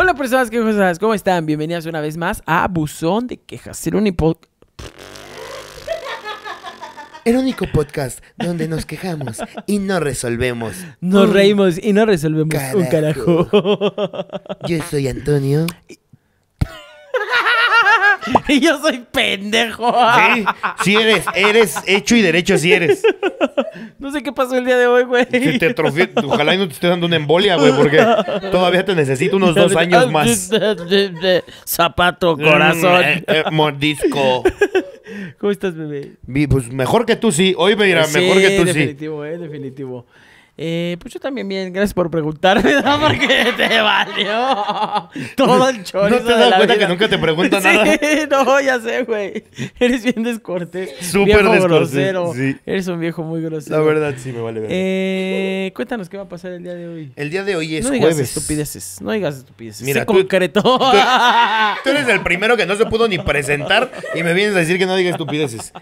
Hola personas cosas? ¿cómo están? Bienvenidas una vez más a Buzón de Quejas, el único... El único podcast donde nos quejamos y no resolvemos. Nos reímos y no resolvemos un carajo. Yo soy Antonio. y yo soy pendejo. Sí, sí eres, eres hecho y derecho, sí eres. No sé qué pasó el día de hoy, güey. Que te Ojalá y no te esté dando una embolia, güey, porque todavía te necesito unos dos años más. Zapato, corazón. Mm, eh, eh, mordisco. ¿Cómo estás, bebé? Pues mejor que tú sí. Hoy, me sí, mejor que tú sí. Definitivo, eh, definitivo. Eh, pues yo también bien, gracias por preguntarme, ¿no? porque te valió todo el chorizo. No te das cuenta que nunca te pregunto nada. No, ya sé, güey. Eres bien descortés. Súper Grosero. Eres un viejo muy grosero. La verdad, sí, me vale. Ver. Eh, cuéntanos qué va a pasar el día de hoy. El día de hoy es no digas jueves. estupideces. No digas estupideces. Mira, Se tú, concretó. Tú, eres el primero que no se pudo ni presentar y me vienes a decir que no digas estupideces.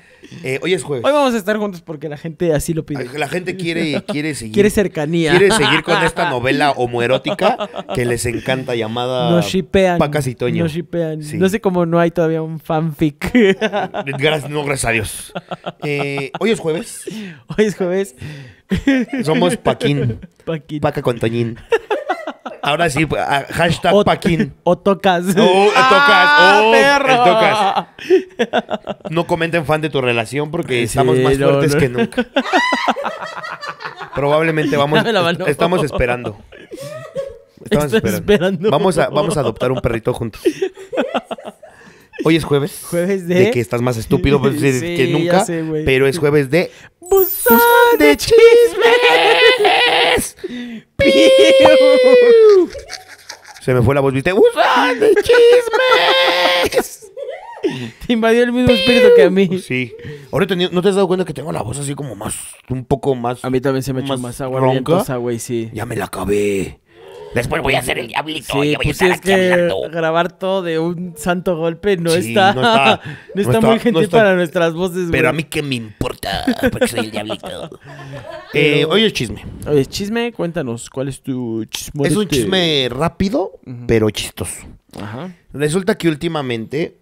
Eh, hoy es jueves. Hoy vamos a estar juntos porque la gente así lo pide. La gente quiere, quiere seguir cercanía. Quiere seguir con esta novela homoerótica que les encanta llamada No shipean. Pacas y Toño. shipean. No sé cómo no hay todavía un fanfic. Gracias, no, gracias a Dios. Eh, Hoy es jueves. Hoy es jueves. Somos Paquín. Paquín. Paca con Toñín. Ahora sí, hashtag Paquín. O tocas. O tocas. ¡Ah, oh, Tocas. No comenten fan de tu relación porque estamos más fuertes que nunca. Probablemente vamos. estamos esperando. Estamos esperando. Vamos, a, vamos a adoptar un perrito juntos. Hoy es jueves. Jueves de- De que estás más estúpido pues, que nunca. pero es jueves de. ¡Buzón de chismes! Se me fue la voz, ¿viste? ¡Buzón de chismes! Te invadió el mismo espíritu que a mí. Pues sí. Ahorita no te has dado cuenta que tengo la voz así como más, un poco más. A mí también se me echó más agua ronca. sí. Ya me la acabé. Después voy a hacer el diablito y voy a pues estar grabar todo de un santo golpe no está. no está- muy gente para nuestras voces, güey. Pero a mí qué me importa, porque soy el diablito. Eh, oye, chisme. Oye, chisme, cuéntanos, ¿cuál es tu chisme? Es un chisme rápido, pero chistoso. Ajá. Resulta que últimamente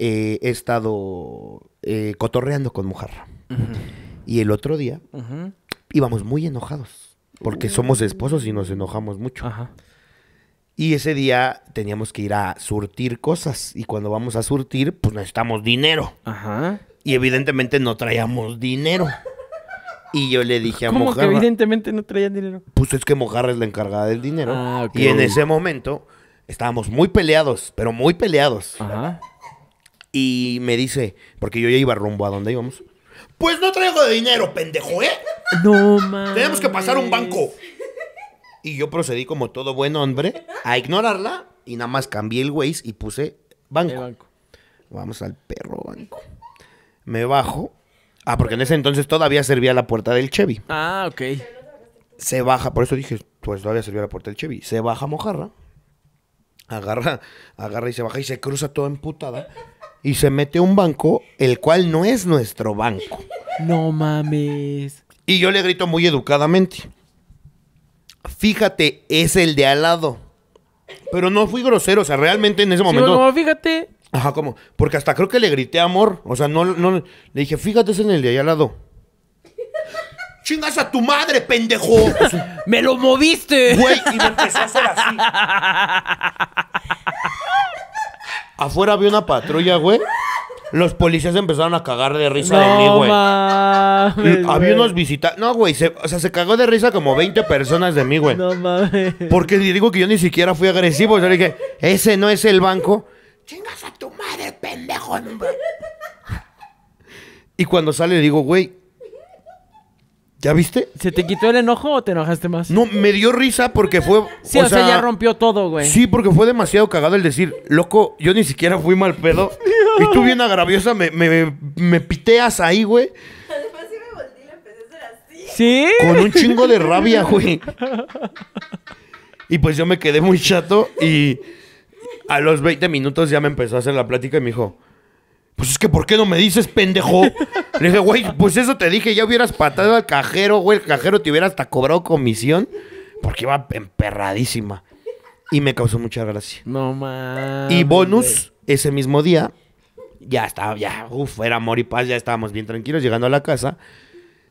eh, he estado eh, cotorreando con Mojarra. Y el otro día íbamos muy enojados, porque uh. somos esposos y nos enojamos mucho. Y ese día teníamos que ir a surtir cosas. Y cuando vamos a surtir, pues necesitamos dinero. Y evidentemente no traíamos dinero. Y yo le dije a ¿Cómo Que evidentemente no traían dinero. Pues es que Mojarra es la encargada del dinero. Ah, y en ese momento estábamos muy peleados, pero muy peleados. Ajá. Y me dice, porque yo ya iba rumbo a donde íbamos. Pues no traigo de dinero, pendejo, ¿eh? No mames. Tenemos que pasar un banco. Y yo procedí como todo buen hombre a ignorarla y nada más cambié el Waze y puse banco. banco. Vamos al perro banco. Me bajo. Ah, porque en ese entonces todavía servía la puerta del Chevy. Ah, ok. Se baja, por eso dije, pues todavía servía la puerta del Chevy. Se baja mojarra. Agarra, agarra y se baja y se cruza toda emputada y se mete a un banco, el cual no es nuestro banco. No mames. Y yo le grito muy educadamente. Fíjate, es el de al lado. Pero no fui grosero, o sea, realmente en ese momento. no, fíjate. Ajá, ¿cómo? porque hasta creo que le grité amor. O sea, no, no le dije, fíjate, es en el de allá al lado. ¡Chingas a tu madre, pendejo! ¡Me lo moviste! Güey, y me empezó a hacer así. Afuera había una patrulla, güey. Los policías empezaron a cagar de risa de mí, güey. mames. Había unos visitantes. No, güey. o sea, se cagó de risa como 20 personas de mí, güey. No mames. Porque le digo que yo ni siquiera fui agresivo. Yo le dije, ese no es el banco. Chingas a tu madre, pendejo. Y cuando sale, le digo, güey, ¿Ya viste? ¿Se te quitó el enojo o te enojaste más? No, me dio risa porque fue. Sí, o, sea, ya rompió todo, güey. Sí, porque fue demasiado cagado el decir, loco, yo ni siquiera fui mal pedo. y tú bien agraviosa me, me, me piteas ahí, güey. Después sí me volví y le empecé a hacer así. Sí. Con un chingo de rabia, güey. y pues yo me quedé muy chato y a los 20 minutos ya me empezó a hacer la plática y me dijo. Pues es que, ¿por qué no me dices, pendejo? Le dije, güey, pues eso te dije, ya hubieras patado al cajero, güey, el cajero te hubiera hasta cobrado comisión, porque iba emperradísima. Y me causó mucha gracia. No mames. Y bonus, ese mismo día, ya estaba, ya, uff, era amor y paz, ya estábamos bien tranquilos llegando a la casa.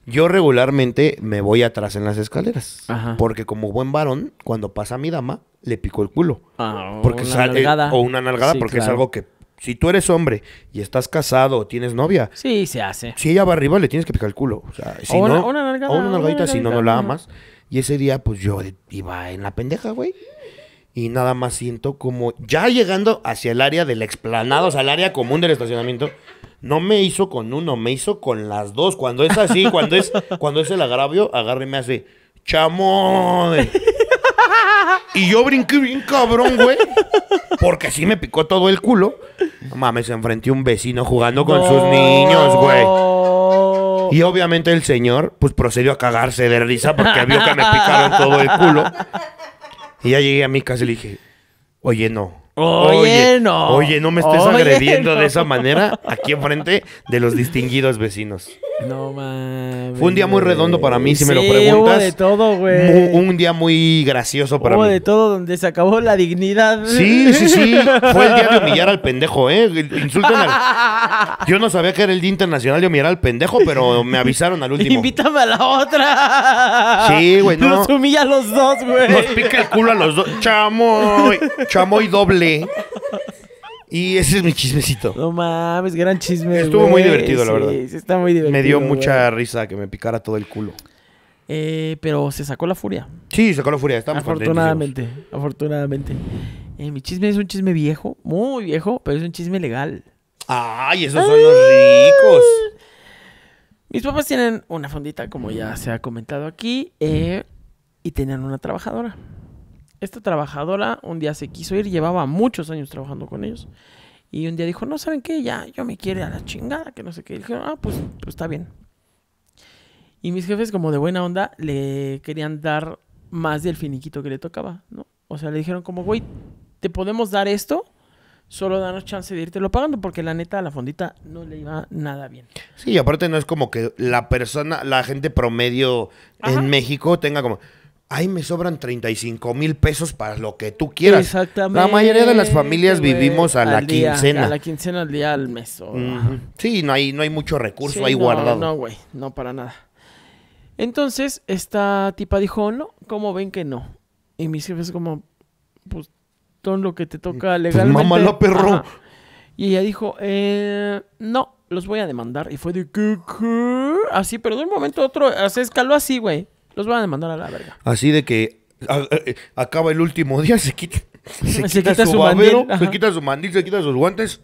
Yo regularmente me voy atrás en las escaleras. Porque como buen varón, cuando pasa mi dama, le pico el culo. Ah, porque una nalgada. O una nalgada, porque es algo que si tú eres hombre y estás casado o tienes novia. Sí, se hace. Si ella va arriba, le tienes que picar el culo. O si no. Una, o una nalgadita, si no, no la amas. Y ese día, pues yo iba en la pendeja, güey. Y nada más siento como ya llegando hacia el área del explanado, o sea, el área común del estacionamiento. No me hizo con uno, me hizo con las dos. Cuando es así, cuando es, cuando es el agravio, me hace, ¡Chamón! Y yo brinqué bien cabrón, güey. Porque así me picó todo el culo. Mames, mames, enfrenté a un vecino jugando con sus niños, güey. Y obviamente el señor, pues procedió a cagarse de risa porque vio que me picaron todo el culo. Y ya llegué a mi casa y le dije, oye, no. Oye, no. Oye, no me estés agrediendo de esa manera aquí enfrente de los distinguidos vecinos. No mames. Fue un día muy redondo para mí, si me lo preguntas. Un día muy gracioso para mí. de todo donde se acabó la dignidad. Sí, sí, sí. Fue el día de humillar al pendejo, ¿eh? Insultan al. Yo no sabía que era el Día Internacional de Humillar al Pendejo, pero me avisaron al último. Invítame a la otra. Sí, güey, no. Nos humilla a los dos, güey. Nos pica el culo a los dos. Chamoy. Chamoy doble. Y ese es mi chismecito. No mames, gran chisme. Estuvo muy divertido, la verdad. Sí, está muy divertido. Me dio mucha risa que me picara todo el culo. Eh, pero se sacó la furia. Sí, sacó la furia. afortunadamente, afortunadamente. Eh, mi chisme es un chisme viejo, muy viejo, pero es un chisme legal. ¡Ay, esos son los ah. ricos! Mis papás tienen una fondita, como ya se ha comentado aquí, eh, y tenían una trabajadora esta trabajadora un día se quiso ir, llevaba muchos años trabajando con ellos. Y un día dijo, no, ¿saben qué? Ya, yo me quiero a la chingada, que no sé qué. Y dijeron, ah, pues, pues, está bien. Y mis jefes, como de buena onda, le querían dar más del finiquito que le tocaba, ¿no? O sea, le dijeron como, güey, te podemos dar esto, solo danos chance de irte lo pagando, porque la neta la fondita no le iba nada bien. Sí, y aparte no es como que la persona, la gente promedio en México tenga como, ahí me sobran 35 mil pesos para lo que tú quieras. Exactamente. La mayoría de las familias vivimos a la quincena. A la quincena al día, al mes. Sí, no hay, no hay mucho recurso ahí no, guardado. No, güey, no para nada. Entonces, esta tipa dijo, no, ¿cómo ven que no? Y mis es como, pues, todo lo que te toca pues, legalmente. perro. Y ella dijo, eh, no, los voy a demandar. Y fue de, ¿qué, Así, pero de un momento a otro, se escaló así, güey. Los van a demandar a la verga. Así de que acaba el último día, se quita, se su, se quita su mandil, se quita sus guantes.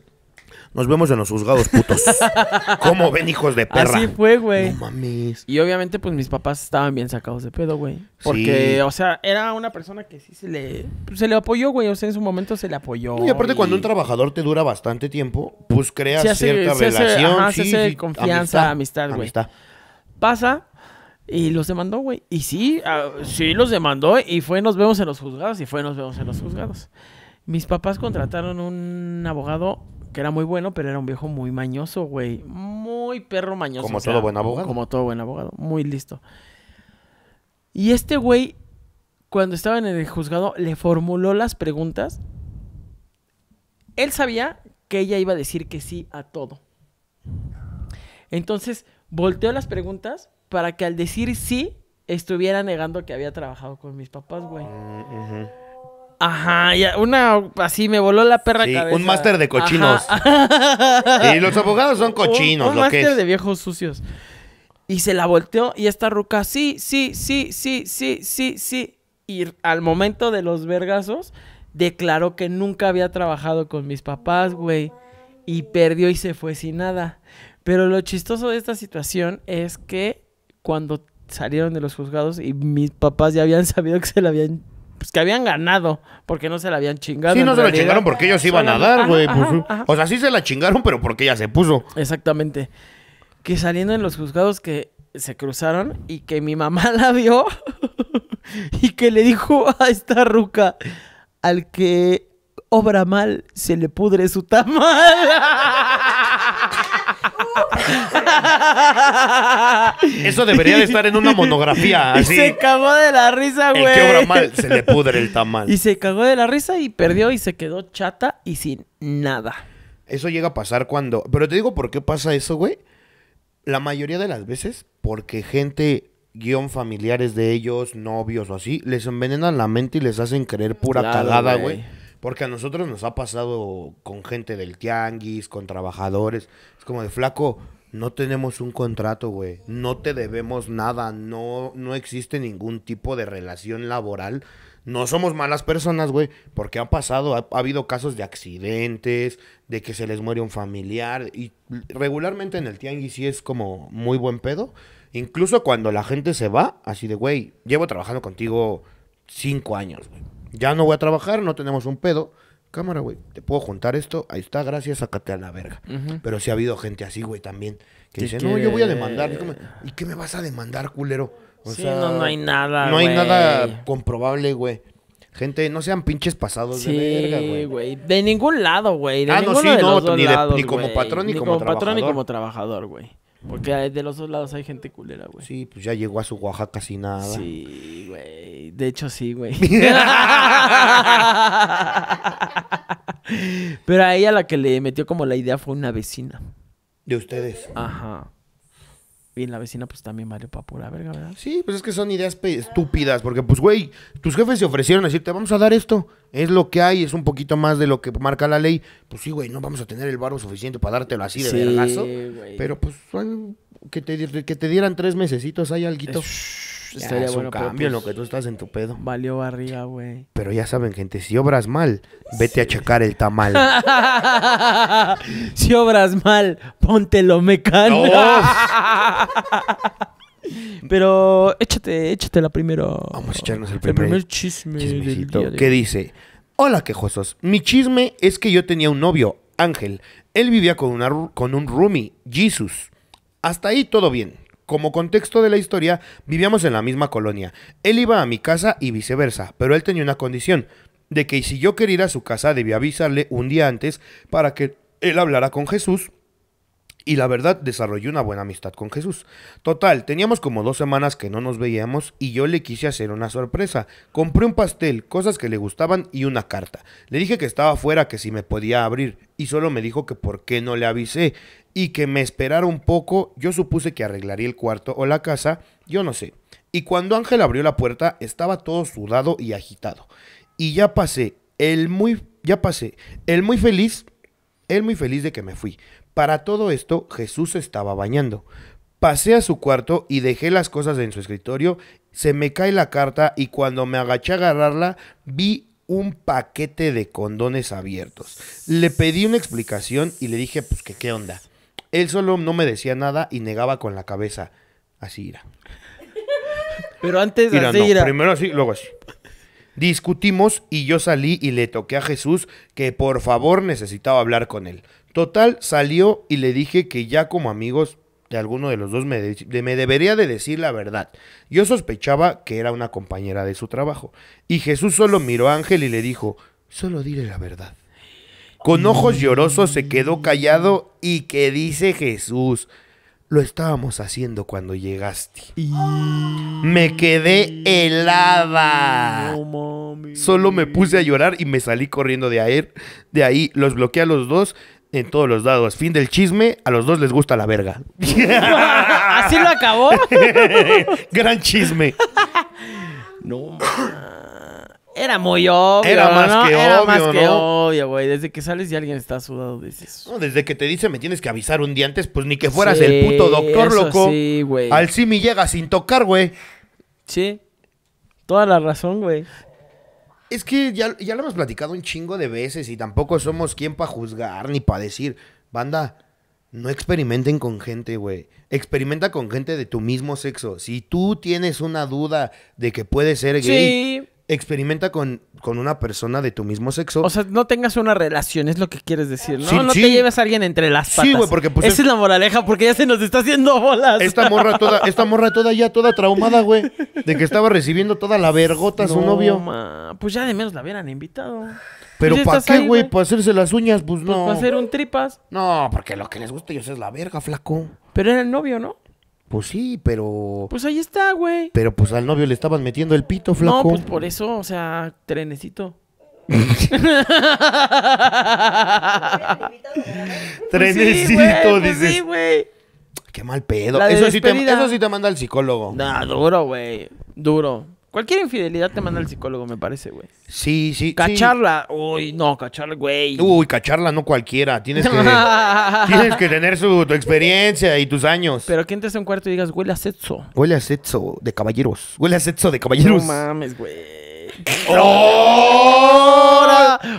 Nos vemos en los juzgados, putos. ¿Cómo ven, hijos de perra? Así fue, güey. No mames. Y obviamente, pues mis papás estaban bien sacados de pedo, güey. Porque, o sea, era una persona que sí se le, pues, se le apoyó, güey. O sea, en su momento se le apoyó. Y aparte, cuando un trabajador te dura bastante tiempo, pues crea cierta relación. se confianza, amistad, güey. amistad. Pasa y los demandó, güey. Y sí, ah, sí los demandó y fue nos vemos en los juzgados y fue nos vemos en los juzgados. Mis papás contrataron un abogado que era muy bueno, pero era un viejo muy mañoso, güey. Muy perro mañoso. Como todo buen abogado. Como todo buen abogado, muy listo. Y este güey, cuando estaba en el juzgado, le formuló las preguntas. Él sabía que ella iba a decir que sí a todo. Entonces, volteó las preguntas para que al decir sí, estuviera negando que había trabajado con mis papás, güey. Ajá, una así me voló la perra sí, Un máster de cochinos. Y los abogados son cochinos, lo que es. de viejos sucios. Y se la volteó y esta ruca, sí, sí, sí, sí, sí, sí, sí. Y al momento de los vergazos, declaró que nunca había trabajado con mis papás, güey. Y perdió y se fue sin nada. Pero lo chistoso de esta situación es que cuando salieron de los juzgados y mis papás ya habían sabido que se la habían pues, que habían ganado, porque no se la habían chingado. Sí, no se la chingaron porque ellos iban a dar, güey. Pues, o sea, sí se la chingaron, pero porque ella se puso. Exactamente. Que saliendo en los juzgados que se cruzaron y que mi mamá la vio y que le dijo a esta ruca al que obra mal se le pudre su tamal. Eso debería de estar en una monografía. Así. Y se cagó de la risa, güey. mal? Se le pudre el tamal. Y se cagó de la risa y perdió y se quedó chata y sin nada. Eso llega a pasar cuando... Pero te digo por qué pasa eso, güey. La mayoría de las veces porque gente guión familiares de ellos, novios o así, les envenenan la mente y les hacen creer pura calada, güey porque a nosotros nos ha pasado con gente del tianguis, con trabajadores. Es como de flaco, no tenemos un contrato, güey. No te debemos nada. No, no existe ningún tipo de relación laboral. No somos malas personas, güey. Porque ha pasado, ha, ha habido casos de accidentes, de que se les muere un familiar. Y regularmente en el tianguis sí es como muy buen pedo. Incluso cuando la gente se va, así de, güey, llevo trabajando contigo cinco años, güey ya no voy a trabajar, no tenemos un pedo. Cámara, güey, te puedo juntar esto, ahí está, gracias, sácate a la verga. Pero sí ha habido gente así, güey, también, que dice, no, yo voy a demandar. ¿Y qué me vas a demandar, culero? O sea, no, no hay nada, No hay nada comprobable, güey. Gente, no sean pinches pasados de verga, güey. güey. De ningún lado, güey. ah, no, sí, no, ni, como patrón ni, como, como patrón como trabajador, güey. Porque de los dos lados hay gente culera, güey. Sí, pues ya llegó a su Oaxaca sin nada. Sí, güey. De hecho, sí, güey. Pero a ella la que le metió como la idea fue una vecina. De ustedes. Ajá. Y la vecina, pues también Mario para pura verga, ¿verdad? Sí, pues es que son ideas estúpidas, porque pues, güey, tus jefes se ofrecieron a decirte, vamos a dar esto, es lo que hay, es un poquito más de lo que marca la ley. Pues sí, güey, no vamos a tener el barro suficiente para dártelo así de sí, vergazo. Pero pues, que te, que te dieran tres mesecitos, hay alguito. Estaría es un cambio lo pues que tú estás en tu pedo. Valió barriga, güey. Pero ya saben, gente, si obras mal, vete a checar el tamal. si obras mal, ponte póntelo mecánico. Pero échate, échate la primero. Vamos a echarnos el primer, chisme Que dice, hola quejosos, mi chisme es que yo tenía un novio, Ángel. Él vivía con, una, con un roomie, Jesus. Hasta ahí todo bien como contexto de la historia, vivíamos en la misma colonia. Él iba a mi casa y viceversa, pero él tenía una condición, de que si yo quería ir a su casa debía avisarle un día antes para que él hablara con Jesús y la verdad, desarrollé una buena amistad con Jesús. Total, teníamos como dos semanas que no nos veíamos y yo le quise hacer una sorpresa. Compré un pastel, cosas que le gustaban y una carta. Le dije que estaba fuera, que si me podía abrir y solo me dijo que por qué no le avisé y que me esperara un poco, yo supuse que arreglaría el cuarto o la casa, yo no sé. Y cuando Ángel abrió la puerta, estaba todo sudado y agitado. Y ya pasé, el muy, ya pasé, él muy feliz, él muy feliz de que me fui. Para todo esto, Jesús estaba bañando. Pasé a su cuarto y dejé las cosas en su escritorio. Se me cae la carta y cuando me agaché a agarrarla, vi un paquete de condones abiertos. Le pedí una explicación y le dije, pues que qué onda. Él solo no me decía nada y negaba con la cabeza. Así era. Pero antes de así Primero así, luego así. Discutimos y yo salí y le toqué a Jesús que por favor necesitaba hablar con él. Total, salió y le dije que ya como amigos de alguno de los dos me, me, debería de decir la verdad. Yo sospechaba que era una compañera de su trabajo. Y Jesús solo miró a Ángel y le dijo, solo dile la verdad. Con ojos llorosos se quedó callado y que dice Jesús, lo estábamos haciendo cuando llegaste. Y... Me quedé helada. Solo me puse a llorar y me salí corriendo de ahí. los bloqueé a los dos en todos los lados. Fin del chisme, a los dos les gusta la verga. ¿Así lo acabó? Gran chisme. no. Era muy obvio. Era más que Era obvio, más que obvio, güey. Desde que sales y alguien está sudado, dices. No, desde que te dice me tienes que avisar un día antes, pues ni que fueras el puto doctor, loco. Sí, güey. Al Simi llega sin tocar, güey. Sí. Toda la razón, güey. Es que ya, lo hemos platicado un chingo de veces y tampoco somos quien para juzgar ni para decir, banda, no experimenten con gente, güey. Experimenta con gente de tu mismo sexo. Si tú tienes una duda de que puede ser gay, sí experimenta con, con una persona de tu mismo sexo. O sea, no tengas una relación, es lo que quieres decir, ¿no? no te lleves a alguien entre las patas. Sí, güey, porque pues, Esa es... la moraleja, porque ya se nos está haciendo bolas. Esta morra toda, esta morra toda ya toda traumada, güey. De que estaba recibiendo toda la vergota a su novio. Pues ya de menos la hubieran invitado. Pero pues ¿para qué, güey? ¿Para hacerse las uñas? Pues, pues no. ¿Para hacer un tripas? No, porque lo que les gusta ellos es la verga, flaco. Pero era el novio, ¿no? Pues sí, pero. Pues ahí está, güey. Pero pues al novio le estaban metiendo el pito, flaco. No, pues por eso, o sea, trenecito. trenecito, pues pues dice. sí, güey. Qué mal pedo. Eso sí, te, eso sí te manda el psicólogo. Nah, duro, güey. Duro. Cualquier infidelidad te manda el psicólogo, me parece, güey. Sí, sí. Cacharla. Uy, no, cacharla, güey. Uy, cacharla no cualquiera. Tienes que, tienes que tener su, tu experiencia y tus años. Pero que entres a un cuarto y digas, huele a sexo. Huele a sexo de caballeros. Huele a sexo de caballeros. No mames, güey. ¡Oh!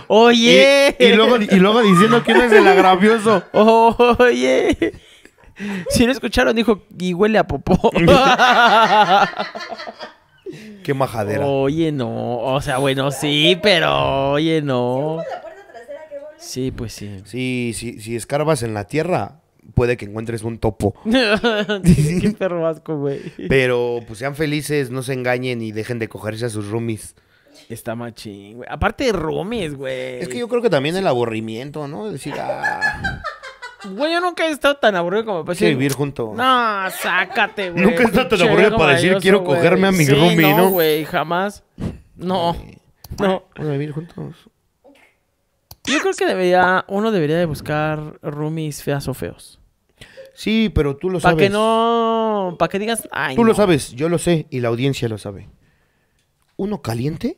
¡Oye! Y, luego, y luego diciendo quién es el agravioso. ¡Oye! Si no escucharon, dijo, y huele a popó. Qué majadera. Oye, no. O sea, bueno, sí, pero oye, no. Sí, pues sí. Sí, sí, si escarbas en la tierra, puede que encuentres un topo. Qué perro asco, güey. Pero pues sean felices, no se engañen y dejen de cogerse a sus roomies. Está machín, güey. Aparte de roomies, güey. Es que yo creo que también el aburrimiento, ¿no? Decir, ah. Güey, yo nunca he estado tan aburrido como para decir. vivir juntos. No, sácate, güey. Nunca he estado tan aburrido para decir quiero cogerme a mi roomie, ¿no? No, güey, jamás. No. No. Bueno, vivir juntos. Yo creo que debería, uno debería de buscar roomies feas o feos. Sí, pero tú lo sabes. Para que no, para que digas, ay. Tú lo sabes, yo lo sé y la audiencia lo sabe. Uno caliente,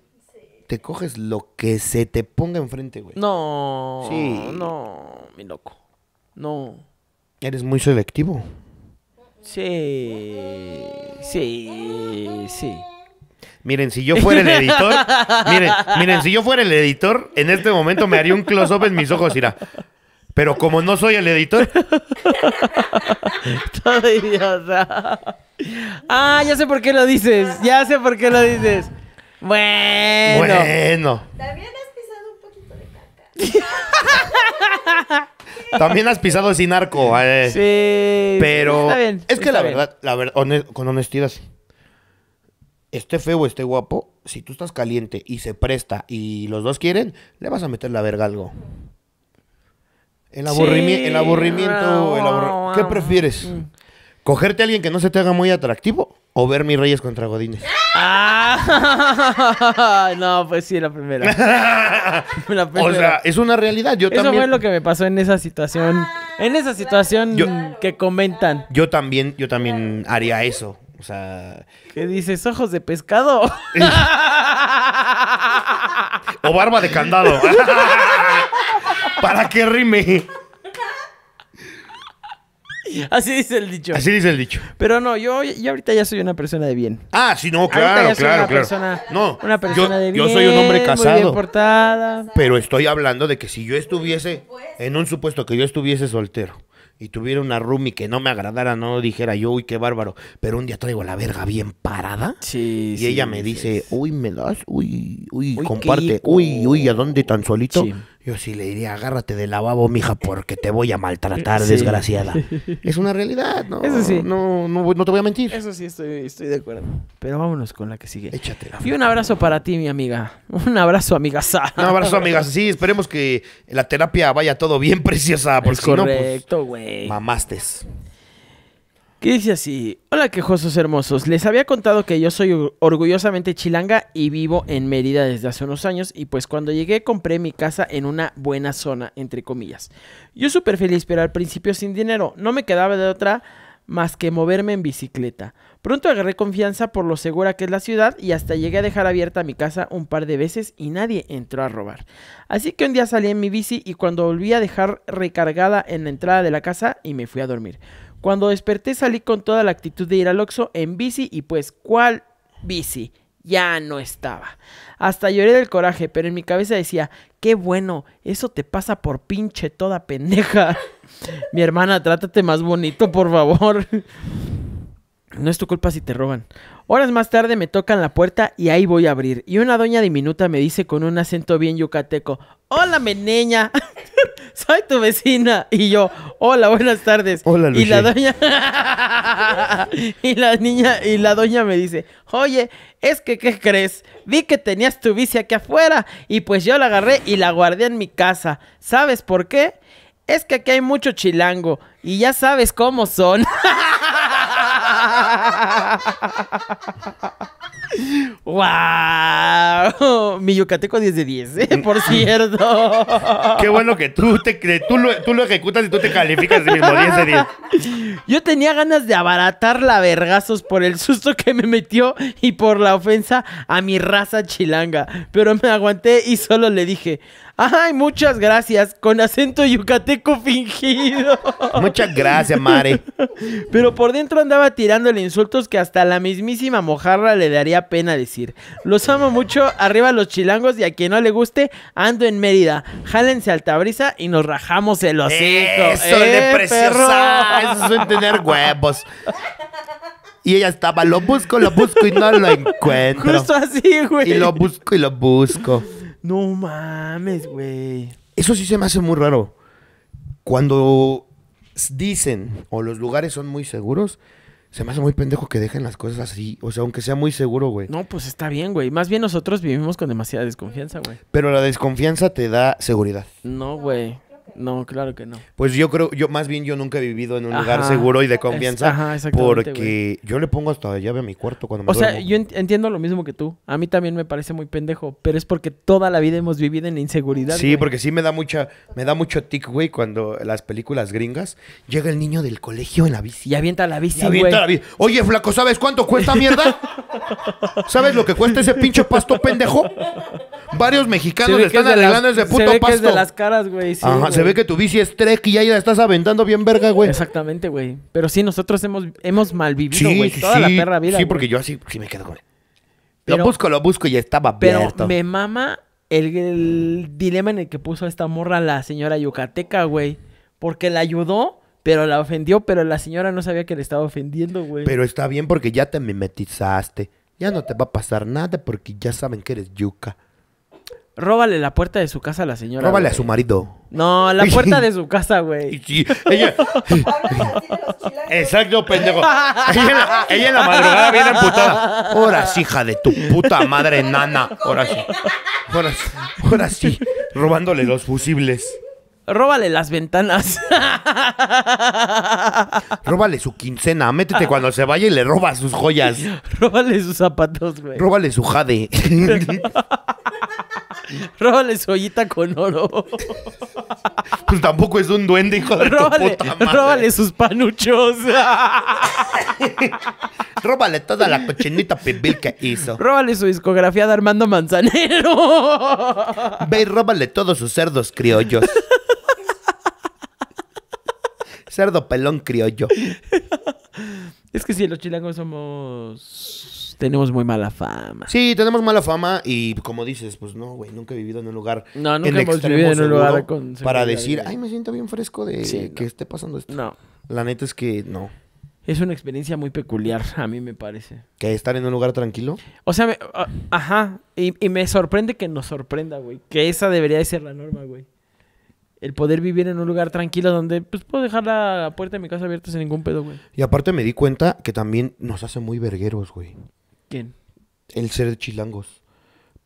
te coges lo que se te ponga enfrente, güey. No, sí. no, mi loco. No. Eres muy selectivo. Sí, sí, sí. Miren, si yo fuera el editor, miren, miren, si yo fuera el editor, en este momento me haría un close-up en mis ojos, irá. Pero como no soy el editor. Todo Ah, ya sé por qué lo dices. Ya sé por qué lo dices. Bueno. Bueno. También has pisado un poquito de caca. También has pisado sin arco. Eh. Sí. Pero es que la verdad, la verdad, con honestidad, esté feo, esté guapo, si tú estás caliente y se presta y los dos quieren, le vas a meter la verga algo. El, el aburrimiento, el ¿qué prefieres? Mm. ¿Cogerte a alguien que no se te haga muy atractivo? O ver mis Reyes contra Godines. Ah, no, pues sí, la primera. O sea, es una realidad. Yo Eso también... lo que me pasó en esa situación. En esa situación que comentan. Yo también, yo también haría eso. O sea. ¿Qué dices? Ojos de pescado. o barba de candado. Para qué rime. Así dice el dicho. Así dice el dicho. Pero no, yo, ahorita ya soy una persona de bien. Ah, sí, no, claro, claro, una claro. no, una persona de bien. Yo soy un hombre casado. Pero estoy hablando de que si yo estuviese, en un supuesto que yo estuviese soltero y tuviera una roomie que no me agradara, no dijera yo, uy, qué bárbaro, pero un día traigo la verga bien parada. y ella me dice, uy, me das, uy, uy, uy comparte, uy, uy, ¿a dónde tan solito? Sí. Yo sí le diría, agárrate del lavabo, mija, porque te voy a maltratar, desgraciada. Es una realidad, ¿no? Eso sí. No, no, te voy a mentir. Eso sí, estoy, estoy de acuerdo. Pero vámonos con la que sigue. Échate la Y un abrazo para ti, mi amiga. Un abrazo, amigaza. Un abrazo, amigas. Sí, esperemos que la terapia vaya todo bien, preciosa. Porque pues, es correcto, güey. mamaste. Qué dice así, hola quejosos hermosos, les había contado que yo soy orgullosamente chilanga y vivo en Mérida desde hace unos años y pues cuando llegué compré mi casa en una buena zona, entre comillas. Yo súper feliz, pero al principio sin dinero, no me quedaba de otra más que moverme en bicicleta. Pronto agarré confianza por lo segura que es la ciudad y hasta llegué a dejar abierta mi casa un par de veces y nadie entró a robar. Así que un día salí en mi bici y cuando volví a dejar recargada en la entrada de la casa y me fui a dormir. Cuando desperté salí con toda la actitud de ir al Oxxo en bici y pues, ¿cuál bici? Ya no estaba. Hasta lloré del coraje, pero en mi cabeza decía, qué bueno, eso te pasa por pinche toda pendeja. mi hermana, trátate más bonito, por favor. No es tu culpa si te roban. Horas más tarde me tocan la puerta y ahí voy a abrir. Y una doña diminuta me dice con un acento bien yucateco: ¡Hola, meneña! soy tu vecina. Y yo, hola, buenas tardes. Hola, Y la doña. y la niña, y la doña me dice, oye, es que, ¿qué crees? Vi que tenías tu bici aquí afuera. Y pues yo la agarré y la guardé en mi casa. ¿Sabes por qué? Es que aquí hay mucho chilango. Y ya sabes cómo son. ¡Wow! Mi yucateco 10 de 10, ¿eh? por cierto. Qué bueno que tú, te, tú, lo, tú lo ejecutas y tú te calificas de mismo 10 de 10. Yo tenía ganas de abaratar la vergazos por el susto que me metió y por la ofensa a mi raza chilanga. Pero me aguanté y solo le dije: ¡Ay, muchas gracias! Con acento yucateco fingido. Muchas gracias, Mare. Pero por dentro andaba tirándole insultos que hasta la mismísima mojarra le daría pena decir. Los amo mucho, arriba los chilangos y a quien no le guste, ando en Mérida. Jálense al brisa y nos rajamos el hocico. Eso eh, de eso es tener huevos. Y ella estaba, lo busco, lo busco y no lo encuentro. Justo así, güey. Y lo busco y lo busco. No mames, güey. Eso sí se me hace muy raro. Cuando dicen o los lugares son muy seguros, se me hace muy pendejo que dejen las cosas así. O sea, aunque sea muy seguro, güey. No, pues está bien, güey. Más bien nosotros vivimos con demasiada desconfianza, güey. Pero la desconfianza te da seguridad. No, güey. No, claro que no. Pues yo creo, yo más bien yo nunca he vivido en un lugar seguro y de confianza. ajá, exactamente, porque yo le pongo hasta la llave a mi cuarto cuando me O sea, yo entiendo lo mismo que tú. A mí también me parece muy pendejo, pero es porque toda la vida hemos vivido en la inseguridad. Sí, porque sí me da mucha, me da mucho tic, güey, cuando las películas gringas llega el niño del colegio en la bici. Y avienta la bici, güey. avienta la bici. Oye, flaco, ¿sabes cuánto cuesta mierda? ¿Sabes lo que cuesta ese pinche pasto pendejo? Varios mexicanos están arreglando ese puto pasto. de las caras, ve que tu bici es trek y ya la estás aventando bien verga, güey. Exactamente, güey. Pero sí, nosotros hemos, hemos malvivido, sí, güey. Toda la perra vida. Sí, porque yo así sí me quedo con lo busco, lo busco y estaba abierto. Pero me mama el, el dilema en el que puso esta morra la señora yucateca, güey. Porque la ayudó, pero la ofendió, pero la señora no sabía que le estaba ofendiendo, güey. Pero está bien porque ya te mimetizaste. Ya no te va a pasar nada porque ya saben que eres yuca. Róbale la puerta de su casa a la señora. Róbale a su marido. No, la puerta de su casa, güey. ella- Exacto, pendejo. Ella, en la- madrugada viene emputada. Ahora hija de tu puta madre nana. Ahora sí. Ahora sí. Robándole los fusibles. Róbale las ventanas. Róbale su quincena. Métete cuando se vaya y le roba sus joyas. Róbale sus zapatos, güey. Róbale su jade. Róbale su ollita con oro. Pues tampoco es un duende, hijo de tu puta madre. Róbale sus panuchos. róbale toda la cochinita pibil que hizo. Róbale su discografía de Armando Manzanero. Ve y róbale todos sus cerdos criollos. Cerdo pelón criollo. Es que si los chilangos somos tenemos muy mala fama. Sí, tenemos mala fama y como dices, pues no, güey, nunca he vivido en un lugar. No, nunca en hemos vivido en un lugar Para decir, ay, me siento bien fresco de que esté pasando esto. No. La neta es que no. Es una experiencia muy peculiar, a mí me parece. ¿Que estar en un lugar tranquilo? O sea, ajá. Y, y me sorprende que nos sorprenda, güey. Que esa debería de ser la norma, güey el poder vivir en un lugar tranquilo donde pues puedo dejar la puerta de mi casa abierta sin ningún pedo, güey. Y aparte me di cuenta que también nos hace muy vergueros, güey. ¿Quién? El ser chilangos.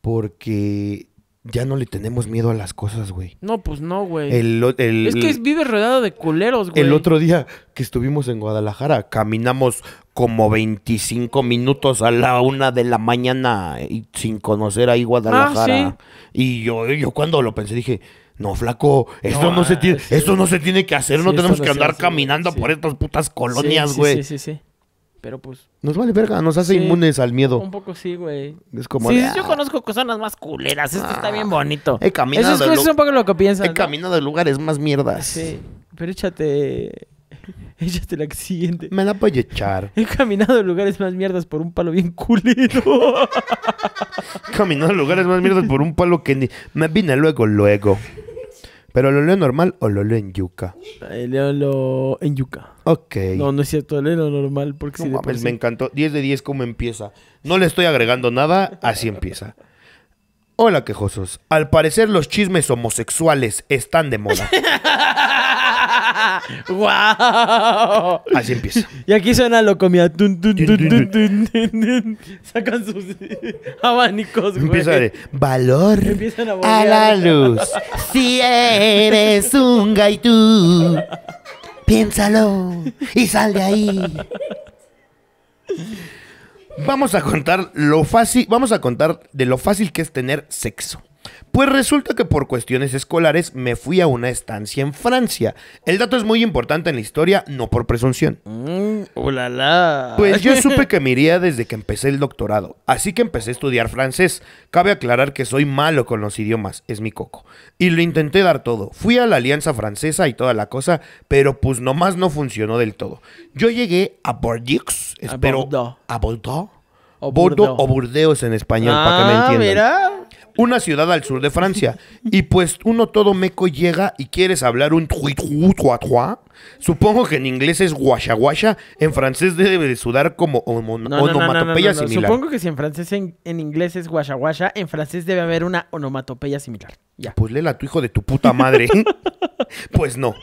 Porque ya no le tenemos miedo a las cosas, güey. No, pues no, güey. El, es que vive rodeado de culeros, güey. El otro día que estuvimos en Guadalajara, caminamos como 25 minutos a la una de la mañana y sin conocer ahí Guadalajara. Ah, y yo, yo cuando lo pensé dije, no, flaco, esto no, se tiene, esto no se tiene que hacer, no tenemos que andar caminando por estas putas colonias, güey. sí, sí, sí. Pero pues. Nos vale verga, nos hace inmunes al miedo. Un poco sí, güey. Es como. Sí, yo ah". conozco cosas más culeras. Esto está bien bonito. He caminado. Eso es, un poco lo que He caminado de lugares más mierdas. Sí. Pero échate. Échate la siguiente. Me la voy a echar. He caminado de lugares más mierdas por un palo bien culero. He caminado de lugares más mierdas por un palo que ni. Me vine luego, luego. ¿Pero lo leo normal o lo leo en yuca? Eh, leo en yuca. Ok. No, no es cierto, leo normal porque no, Me encantó. 10 de 10 cómo empieza. No le estoy agregando nada, así empieza. Hola quejosos. Al parecer los chismes homosexuales están de moda. ¡Wow! Así empieza. Y aquí suena lo comía. Sacan sus abanicos, güey. Empieza de valor a, la luz. si eres un gaitú, piénsalo y sal de ahí. Vamos a contar lo fácil, vamos a contar de lo fácil que es tener sexo. Pues resulta que por cuestiones escolares me fui a una estancia en Francia. El dato es muy importante en la historia, no por presunción. Mm, la, Pues yo supe que me iría desde que empecé el doctorado, así que empecé a estudiar francés. Cabe aclarar que soy malo con los idiomas, es mi coco. Y lo intenté dar todo. Fui a la Alianza Francesa y toda la cosa, pero pues nomás no funcionó del todo. Yo llegué a Bordeaux, espero... A Bordeaux. A Bordeaux. O Bordeaux. o Burdeos en español, para que me ah, entiendan una ciudad al sur de Francia. Y pues uno todo meco llega y quieres hablar un tui, Supongo que en inglés es guasha en francés debe de sudar como onomatopeya similar. Supongo que si en francés en, inglés es guasha en francés debe haber una onomatopeya similar. Ya. Pues léela a tu hijo de tu puta madre. pues no.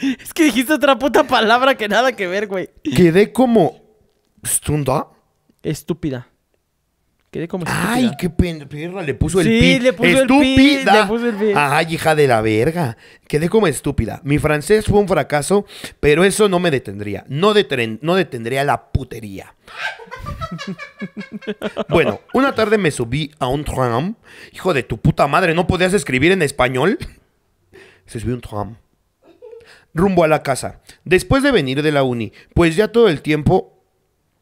es que dijiste otra puta palabra que nada que ver, güey. Quedé como... ¿Stunda? Estúpida. Quedé como estúpida. Ay, qué perra, le puso el sí, le estúpida. el ¡Estúpida! Ay, hija de la verga. Quedé como estúpida. Mi francés fue un fracaso, pero eso no me detendría. No, no detendría la putería. bueno, una tarde me subí a un tram. Hijo de tu puta madre, ¿no podías escribir en español? Se subió un tram. Rumbo a la casa. Después de venir de la uni, pues ya todo el tiempo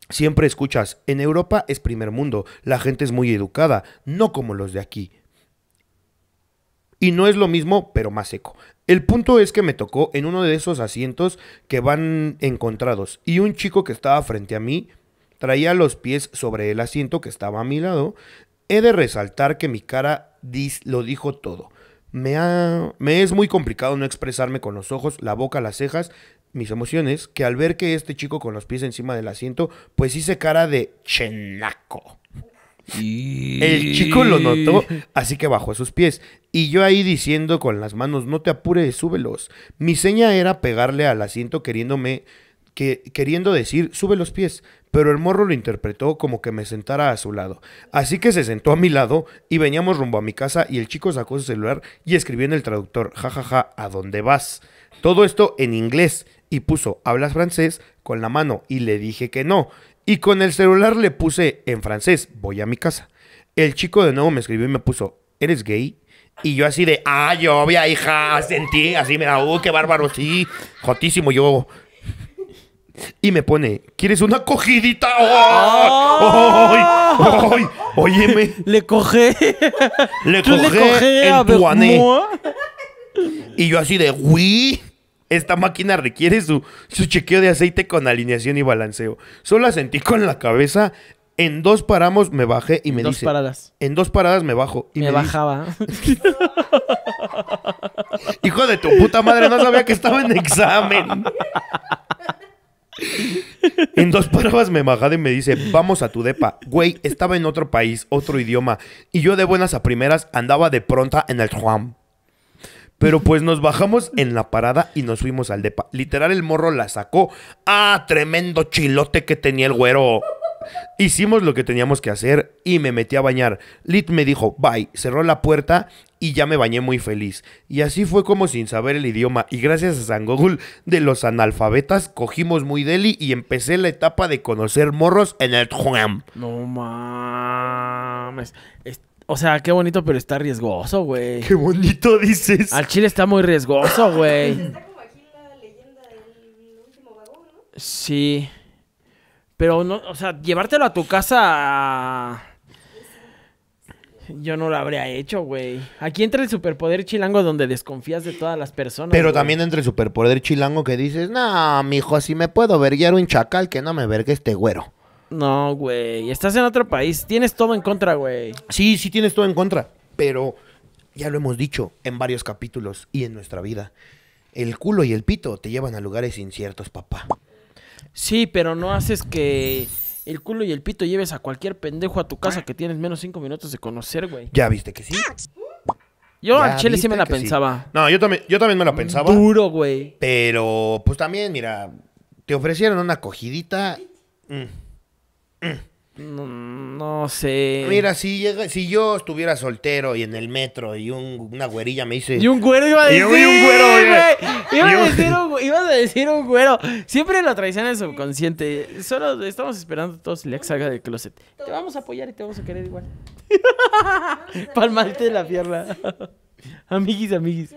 Siempre escuchas, en Europa es primer mundo, la gente es muy educada, no como los de aquí. Y no es lo mismo, pero más seco. El punto es que me tocó en uno de esos asientos que van encontrados y un chico que estaba frente a mí traía los pies sobre el asiento que estaba a mi lado. He de resaltar que mi cara lo dijo todo. Me, me, es muy complicado no expresarme con los ojos, la boca, las cejas mis emociones, que al ver que este chico con los pies encima del asiento, pues hice cara de chenaco. El chico lo notó, así que bajó a sus pies. Y yo ahí diciendo con las manos, no te apures, súbelos. Mi seña era pegarle al asiento queriéndome, que, queriendo decir, sube los pies. Pero el morro lo interpretó como que me sentara a su lado. Así que se sentó a mi lado y veníamos rumbo a mi casa y el chico sacó su celular y escribió en el traductor, jajaja, ja, ja, ¿a dónde vas? Todo esto en inglés y puso, ¿hablas francés? Con la mano y le dije que no. Y con el celular le puse en francés, voy a mi casa. El chico de nuevo me escribió y me puso, ¿eres gay? Y yo así de, ah, yo, obvia, hija, sentí, así me da, uh, qué bárbaro, sí, jotísimo yo. Y me pone, ¿quieres una cogidita? ¡Oh! ¡Oh! Óyeme. Le coge. Le coge, le coge Y yo así de, uy. Esta máquina requiere su, su chequeo de aceite con alineación y balanceo. Solo sentí con la cabeza en dos paramos me bajé y me dice. Dos paradas. En dos paradas me bajo. Y me, bajaba. Hijo de tu puta madre, no sabía que estaba en examen. en dos paradas me bajaba y me dice, vamos a tu depa. Güey, estaba en otro país, otro idioma. Y yo de buenas a primeras andaba de pronta en el Juan. Pero pues nos bajamos en la parada y nos fuimos al depa. Literal, el morro la sacó. ¡Ah, tremendo chilote que tenía el güero! Hicimos lo que teníamos que hacer y me metí a bañar. Lit me dijo, bye, cerró la puerta y ya me bañé muy feliz. Y así fue como sin saber el idioma y gracias a San de los analfabetas cogimos muy deli y empecé la etapa de conocer morros en el Juan. No mames. O sea, qué bonito, pero está riesgoso, güey. Qué bonito dices. Al chile está muy riesgoso, güey. Pues está como aquí leyenda del último vagón, ¿no? Sí. Pero no, o sea, llevártelo a tu casa. Yo no lo habría hecho, güey. Aquí entra el superpoder chilango donde desconfías de todas las personas. Pero también entra el superpoder chilango que dices, nah, mijo, así me puedo verguiar un chacal que no me vergues este güero. No, güey. Estás en otro país. Tienes todo en contra, güey. Sí, sí tienes todo en contra. Pero ya lo hemos dicho en varios capítulos y en nuestra vida. El culo y el pito te llevan a lugares inciertos, papá. Sí, pero no haces que el culo y el pito lleves a cualquier pendejo a tu casa que tienes menos cinco minutos de conocer, güey. Ya viste que sí. Yo al chile sí me la pensaba. No, yo también, yo también me la pensaba. Duro, güey. Pero, pues también, mira, te ofrecieron una acogidita... Mm. No, sé. Mira, si, si yo estuviera soltero y en el metro y una güerilla me dice. Y un güero iba a decir. Y un, Iba, A decir un, güero. Siempre la traiciona el subconsciente. Solo estamos esperando todos el que salga del closet. Te vamos a apoyar y te vamos a querer igual. Palmarte la pierna. amiguis, amiguis.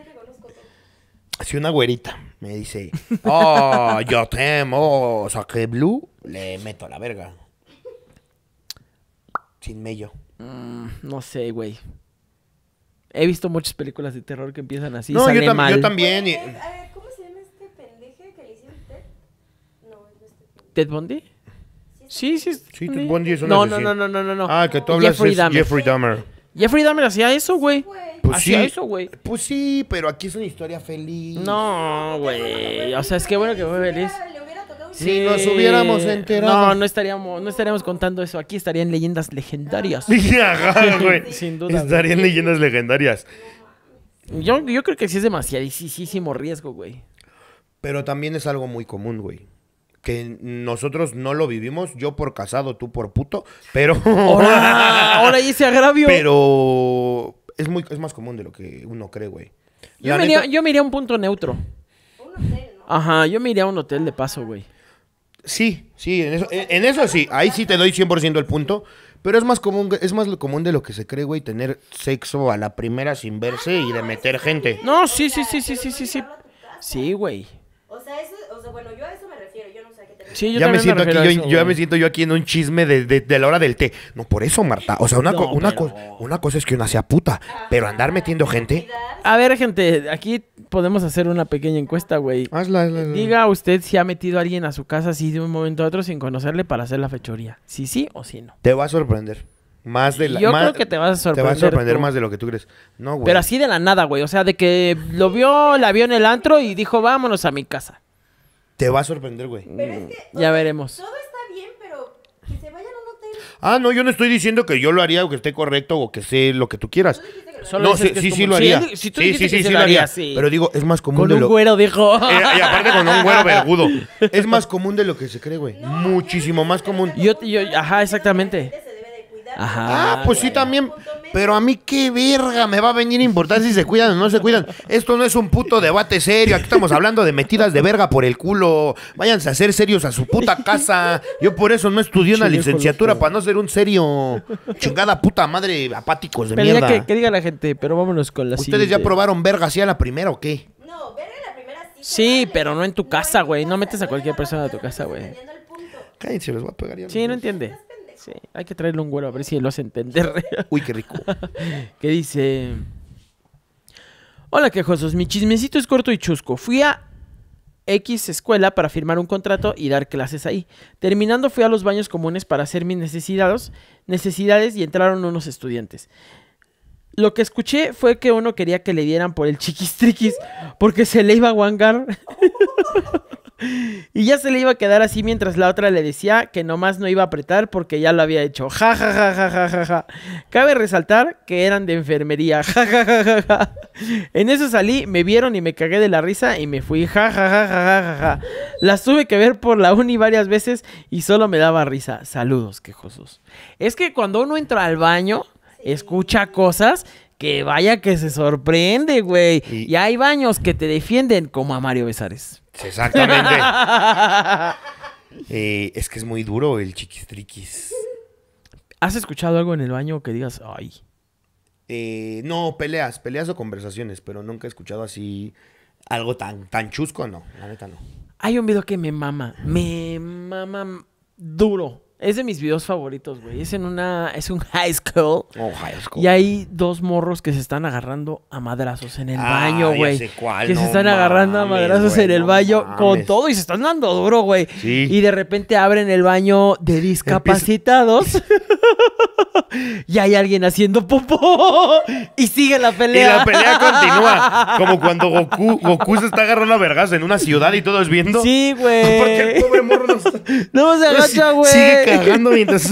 Si una güerita me dice, oh, yo temo, saqué blue, le meto la verga sin mello. Mm, no sé, güey. He visto muchas películas de terror que empiezan así. No, yo, yo, también. ¿cómo se llama este pendeje que le hicieron Ted? No, no Ted Bundy. Sí, sí. Sí, Ted Bundy es un no, No, no, no, no, no. Ah, que tú hablas de Jeffrey Dahmer. Jeffrey Dahmer hacía eso, güey. Pues sí. eso, güey. Pues sí, pero aquí es una historia feliz. No, güey. O sea, es que bueno que fue feliz. Si nos hubiéramos enterado. No, no estaríamos, no estaríamos contando eso. Aquí estarían leyendas legendarias. Ajá, güey. Sin duda. Estarían leyendas legendarias. Yo, creo que sí es demasiadísimo riesgo, güey. Pero también es algo muy común, güey que nosotros no lo vivimos, yo por casado, tú por puto, pero... Ahora, ya se agravio. Pero es, muy, es más común de lo que uno cree, güey. Yo, me yo me a un punto neutro. Ajá, yo me a un hotel de paso, güey. Sí, sí, en eso, en eso sí. Ahí sí te doy 100% el punto. Pero es más común, es más común de lo que se cree, güey, tener sexo a la primera sin verse y de meter gente. No, sí, sí, sí, sí, sí, sí, sí. Sí, güey. O sea, eso, o sea, bueno, yo yo ya me siento yo, me siento yo aquí en un chisme de, la hora del té. No, por eso, Marta. O sea, una, una, cosa es que una sea puta, pero andar metiendo gente. A ver, gente, aquí podemos hacer una pequeña encuesta, güey. Diga usted si ha metido a alguien a su casa así de un momento a otro sin conocerle para hacer la fechoría. Si sí o si no. Te va a sorprender. Más de la, Yo creo que te vas a sorprender. Te a sorprender más de lo que tú crees. No, güey. Pero así de la nada, güey. O sea, de que lo vio, la vio en el antro y dijo, vámonos a mi casa. Te va a sorprender, güey. Pero es que, ya veremos. Todo está bien, pero que se vayan a un hotel. Ah, no, yo no estoy diciendo que yo lo haría o que esté correcto o que sé lo que tú quieras. no, sí, sí, lo haría. Si, sí, sí, sí, sí, lo haría. Pero digo, es más común con de lo... Con un güero, dijo. Eh, y aparte con un güero vergudo. es más común de lo que se cree, güey. Muchísimo más común. Yo, yo, ajá, exactamente. Ah, pues sí, también. Pero a mí qué verga me va a venir a importar si se cuidan o no se cuidan. Esto no es un puto debate serio. Aquí estamos hablando de metidas de verga por el culo. Váyanse a ser serios a su puta casa. Yo por eso no estudié una licenciatura para no ser un serio. Chingada puta madre, apáticos de mierda. que, diga la gente, pero vámonos con la ¿Ustedes ya probaron verga así a la primera o qué? No, verga la primera sí. Sí, pero no en tu casa, güey. No metes a cualquier persona a tu casa, güey. les voy a pegar Sí, no entiende. Sí, hay que traerle un güero a ver si lo hace entender. Uy, qué rico. que dice... Hola quejosos, mi chismecito es corto y chusco. Fui a X escuela para firmar un contrato y dar clases ahí. Terminando fui a los baños comunes para hacer mis necesidades, necesidades y entraron unos estudiantes. Lo que escuché fue que uno quería que le dieran por el chiquistriquis porque se le iba a guangar. Y ya se le iba a quedar así mientras la otra le decía que nomás no iba a apretar porque ya lo había hecho. Ja, ja, ja, ja, ja, ja, Cabe resaltar que eran de enfermería. Ja, ja, ja, ja, ja. En eso salí, me vieron y me cagué de la risa y me fui. Ja, ja, ja, ja, ja, ja. Las tuve que ver por la uni varias veces y solo me daba risa. Saludos, quejosos. Es que cuando uno entra al baño, escucha cosas que vaya que se sorprende, güey. Y, hay baños que te defienden, como a Mario Besares. Exactamente. Eh, es que es muy duro el chiquistriquis. ¿Has escuchado algo en el baño que digas, ay? Eh, no, peleas, peleas o conversaciones, pero nunca he escuchado así algo tan, tan chusco, no, la neta no. Hay un video que me mama, me mama duro. Es de mis videos favoritos, güey. Es en una. Es un high school. Oh, high school. Y hay dos morros que se están agarrando a madrazos en el baño, ah, güey. Que se están agarrando a madrazos en el baño con todo y se están dando duro, güey. Y de repente abren el baño de discapacitados. y hay alguien haciendo popó. Y sigue la pelea. Y la pelea continúa. Como cuando Goku, Goku se está agarrando a vergas en una ciudad y todos viendo. Sí, güey. Porque el pobre morro no, no se agacha, güey. Sigue cagando mientras.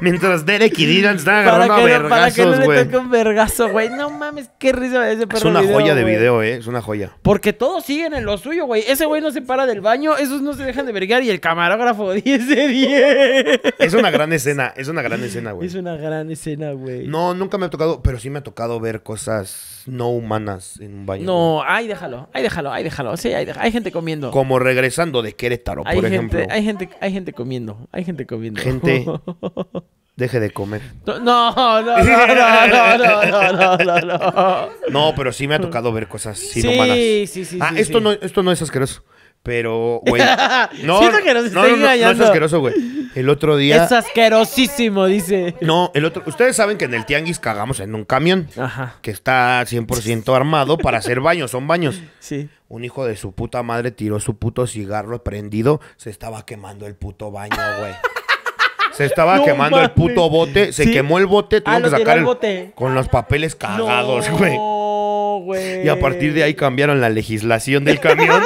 Mientras Derek y Dylan están agarrando a vergazos, güey. Para que no le toque un vergazo, güey. No mames, qué risa ese perro Es una joya de video, eh. Es una joya. Porque todos siguen en lo suyo, güey. Ese güey no se para del baño, esos no se dejan de vergar y el camarógrafo 10 de 10. Es una gran escena, es una gran escena, güey. Es una gran escena, güey. No, nunca me ha tocado, pero sí me ha tocado ver cosas no humanas en un baño. No, ahí déjalo, ahí déjalo, ahí déjalo. Sí, ahí hay gente comiendo. Como regresando de Querétaro, por ejemplo. Hay gente, hay gente comiendo, hay gente comiendo. Gente Deje de comer. No, no, no, no, no, no, no, no, no. No, pero sí me ha tocado ver cosas inhumanas. Sí, sí, sí. Ah, sí, esto, No, esto no es asqueroso. Pero, güey. No, no, no, no, no, es asqueroso, güey. El otro día. Es asquerosísimo, dice. No, el otro. Ustedes saben que en el tianguis cagamos en un camión. Ajá. Que está 100% armado para hacer baños. Son baños. Sí. Un hijo de su puta madre tiró su puto cigarro prendido. Se estaba quemando el puto baño, güey. Se estaba quemando el puto bote, se quemó el bote, ah, que sacar el bote. con los papeles cagados, güey. No, güey. Y a partir de ahí cambiaron la legislación del camión.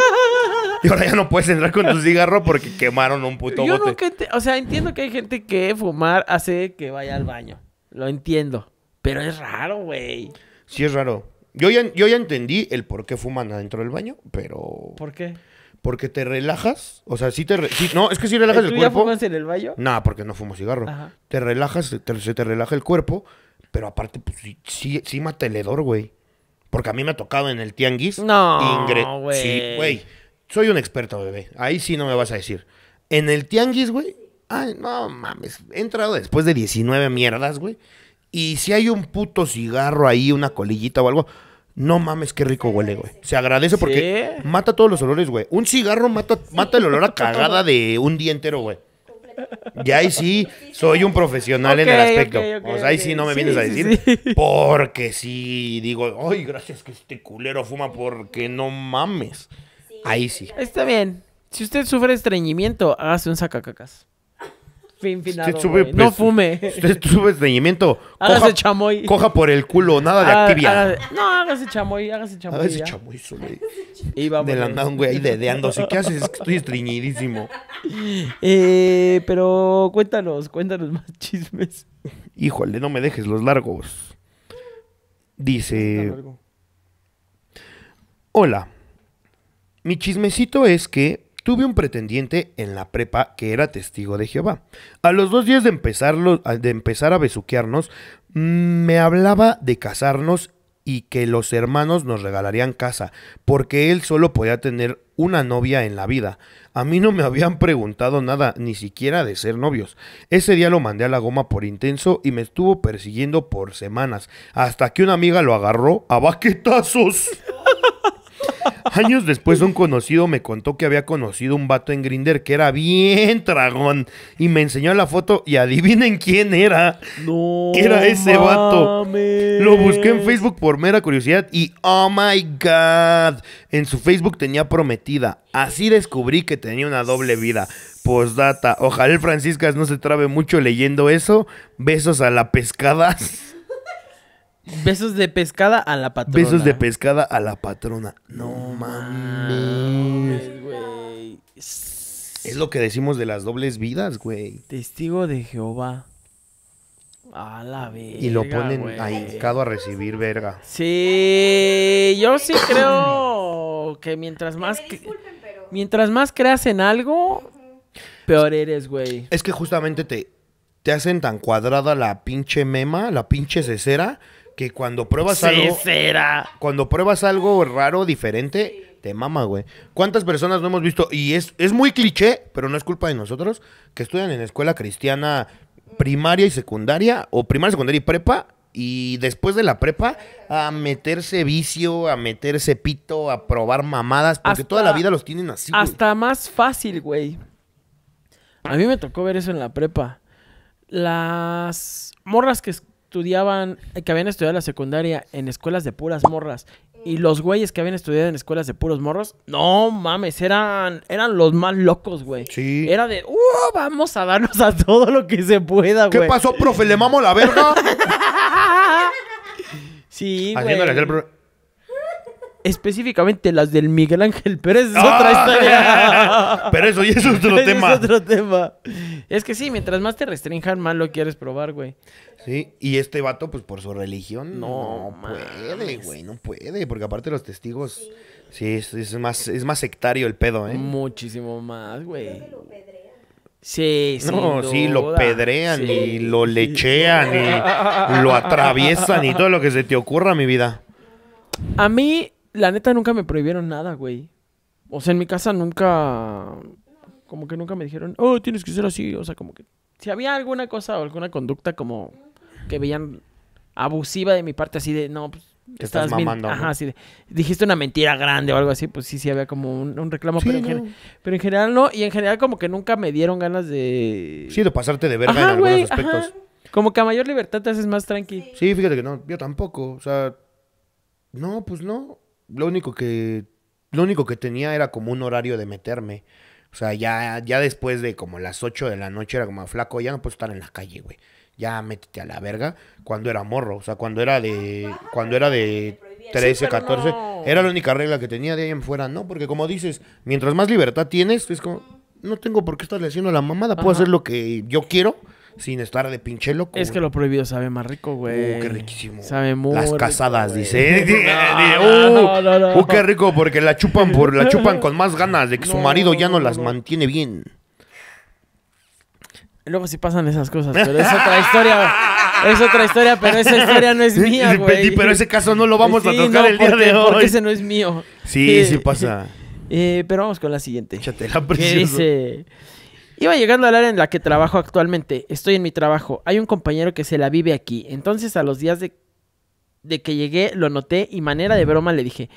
Y ahora ya no puedes entrar con tu cigarro porque quemaron un puto Yo bote. o sea, entiendo que hay gente que fumar hace que vaya al baño. Lo entiendo. Pero es raro, güey. Sí, es raro. Yo ya, yo ya entendí el por qué fuman adentro del baño, pero. ¿Por qué? Porque te relajas, o sea, sí te... no, es que si sí relajas ¿Tú ya fumas en el baño? No, porque no fumo cigarro. Te relajas, se te relaja el cuerpo, pero aparte, pues sí, sí, sí hedor, güey. Porque a mí me ha tocado en el tianguis. No, güey. Sí, güey. Soy un experto, bebé. Ahí sí no me vas a decir. En el tianguis, güey. Ay, no mames. He entrado después de 19 mierdas, güey. Y si hay un puto cigarro ahí, una colillita o algo... No mames, qué rico huele, güey. Se agradece porque mata todos los olores, güey. Un cigarro mata, mata el olor a cagada de un día entero, güey. Y ahí sí, soy un profesional en el aspecto. o sea, ahí sí no me vienes a decir. Porque sí, digo, ay, gracias que este culero fuma porque no mames. Ahí sí. Está bien. Si usted sufre estreñimiento, hágase un sacacacas no fume. Usted sube estreñimiento. Hágase chamoy. Coja por el culo, nada de ah, actividad. No, hágase chamoy, hágase chamoy. Hágase ya. chamoy, güey. De la nada, güey, ahí dedeándose. ¿Qué haces? Es que estoy estreñidísimo. Eh, pero cuéntanos, cuéntanos más chismes. Híjole, no me dejes los largos. Dice. Hola. Mi chismecito es que Tuve un pretendiente en la prepa que era testigo de Jehová. A los dos días de, de empezar a besuquearnos, mm, me hablaba de casarnos y que los hermanos nos regalarían casa, porque él solo podía tener una novia en la vida. A mí no me habían preguntado nada, ni siquiera de ser novios. Ese día lo mandé a la goma por intenso y me estuvo persiguiendo por semanas, hasta que una amiga lo agarró a baquetazos. Años después un conocido me contó que había conocido un vato en Grinder que era bien dragón y me enseñó la foto y adivinen quién era. No. Era ese vato. Lo busqué en Facebook por mera curiosidad y oh my god, en su Facebook tenía prometida. Así descubrí que tenía una doble vida. Postdata, ojalá el Franciscas no se trabe mucho leyendo eso. Besos a la pescada. Besos de pescada a la patrona. Besos de pescada a la patrona. No mames, güey. Es lo que decimos de las dobles vidas, güey. Testigo de Jehová. A la verga. Y lo ponen ahincado a recibir verga. Sí, yo sí creo que mientras más. Mientras más creas en algo, peor eres, güey. Es que justamente te, te hacen tan cuadrada la pinche mema, la pinche cesera que cuando pruebas algo. Cuando pruebas algo raro, diferente, te mama, güey. ¿Cuántas personas no hemos visto? Y es, es muy cliché, pero no es culpa de nosotros, que estudian en escuela cristiana primaria y secundaria, o primaria, secundaria y prepa, y después de la prepa a meterse vicio, a meterse pito, a probar mamadas, porque toda la vida los tienen así. Hasta más fácil, güey. A mí me tocó ver eso en la prepa. Las morras que estudiaban, que habían estudiado la secundaria en escuelas de puras morras y los güeyes que habían estudiado en escuelas de puros morros, no mames, eran, eran los más locos, güey. Era de, uh, vamos a darnos a todo lo que se pueda, güey. ¿Qué pasó, profe? ¿Le mamo la verga? sí, güey. Específicamente las del Miguel Ángel Pérez es otra ah. historia. Pero eso Y es otro tema. Es otro tema. Es que sí, mientras más te restrinjan, más lo quieres probar, güey. Sí, y este vato, pues por su religión, no, puede, güey, no puede, porque aparte los testigos, sí, es, más, es más sectario el pedo, ¿eh? Muchísimo más, güey. Sí, No, sí, lo pedrean y lo lechean y lo atraviesan y todo lo que se te ocurra, mi vida. A mí, la neta, nunca me prohibieron nada, güey. O sea, en mi casa nunca. Como que nunca me dijeron, oh, tienes que ser así. O sea, como que. Si había alguna cosa o alguna conducta como que veían abusiva de mi parte, así de, no, pues, te estás, mamando. así dijiste una mentira grande o algo así, pues sí, sí había como un, reclamo, pero, en general no, y en general como que nunca me dieron ganas de... Sí, de pasarte de verga en algunos aspectos. Como que a mayor libertad te haces más tranqui. Sí, fíjate que no, yo tampoco, o sea, no, pues no, lo único que, lo único que tenía era como un horario de meterme. O sea, ya, ya después de como las 8 de la noche era como flaco, ya no puedo estar en la calle, güey ya métete a la verga, cuando era morro, o sea, cuando era de, cuando era de 13, 14, era la única regla que tenía de ahí en fuera, ¿no? Porque como dices, mientras más libertad tienes, es como, no tengo por qué estarle haciendo la mamada, puedo hacer lo que yo quiero sin estar de pinche loco. Es que lo prohibido sabe más rico, güey. Uh, qué riquísimo. Sabe muy Las casadas, dice. uh, qué rico, porque la chupan por, la chupan con más ganas de que su marido ya no las mantiene bien. Luego si pasan esas cosas, pero es otra historia. Es otra historia, pero esa historia no es mía, pero ese caso no lo vamos a tocar el día de hoy. ese no es mío. Sí, eh, sí pasa. Eh, pero vamos con la siguiente. dice... Iba llegando al área en la que trabajo actualmente. Estoy en mi trabajo. Hay un compañero que se la vive aquí. Entonces, a los días de, de que llegué, lo noté y manera de broma le dije...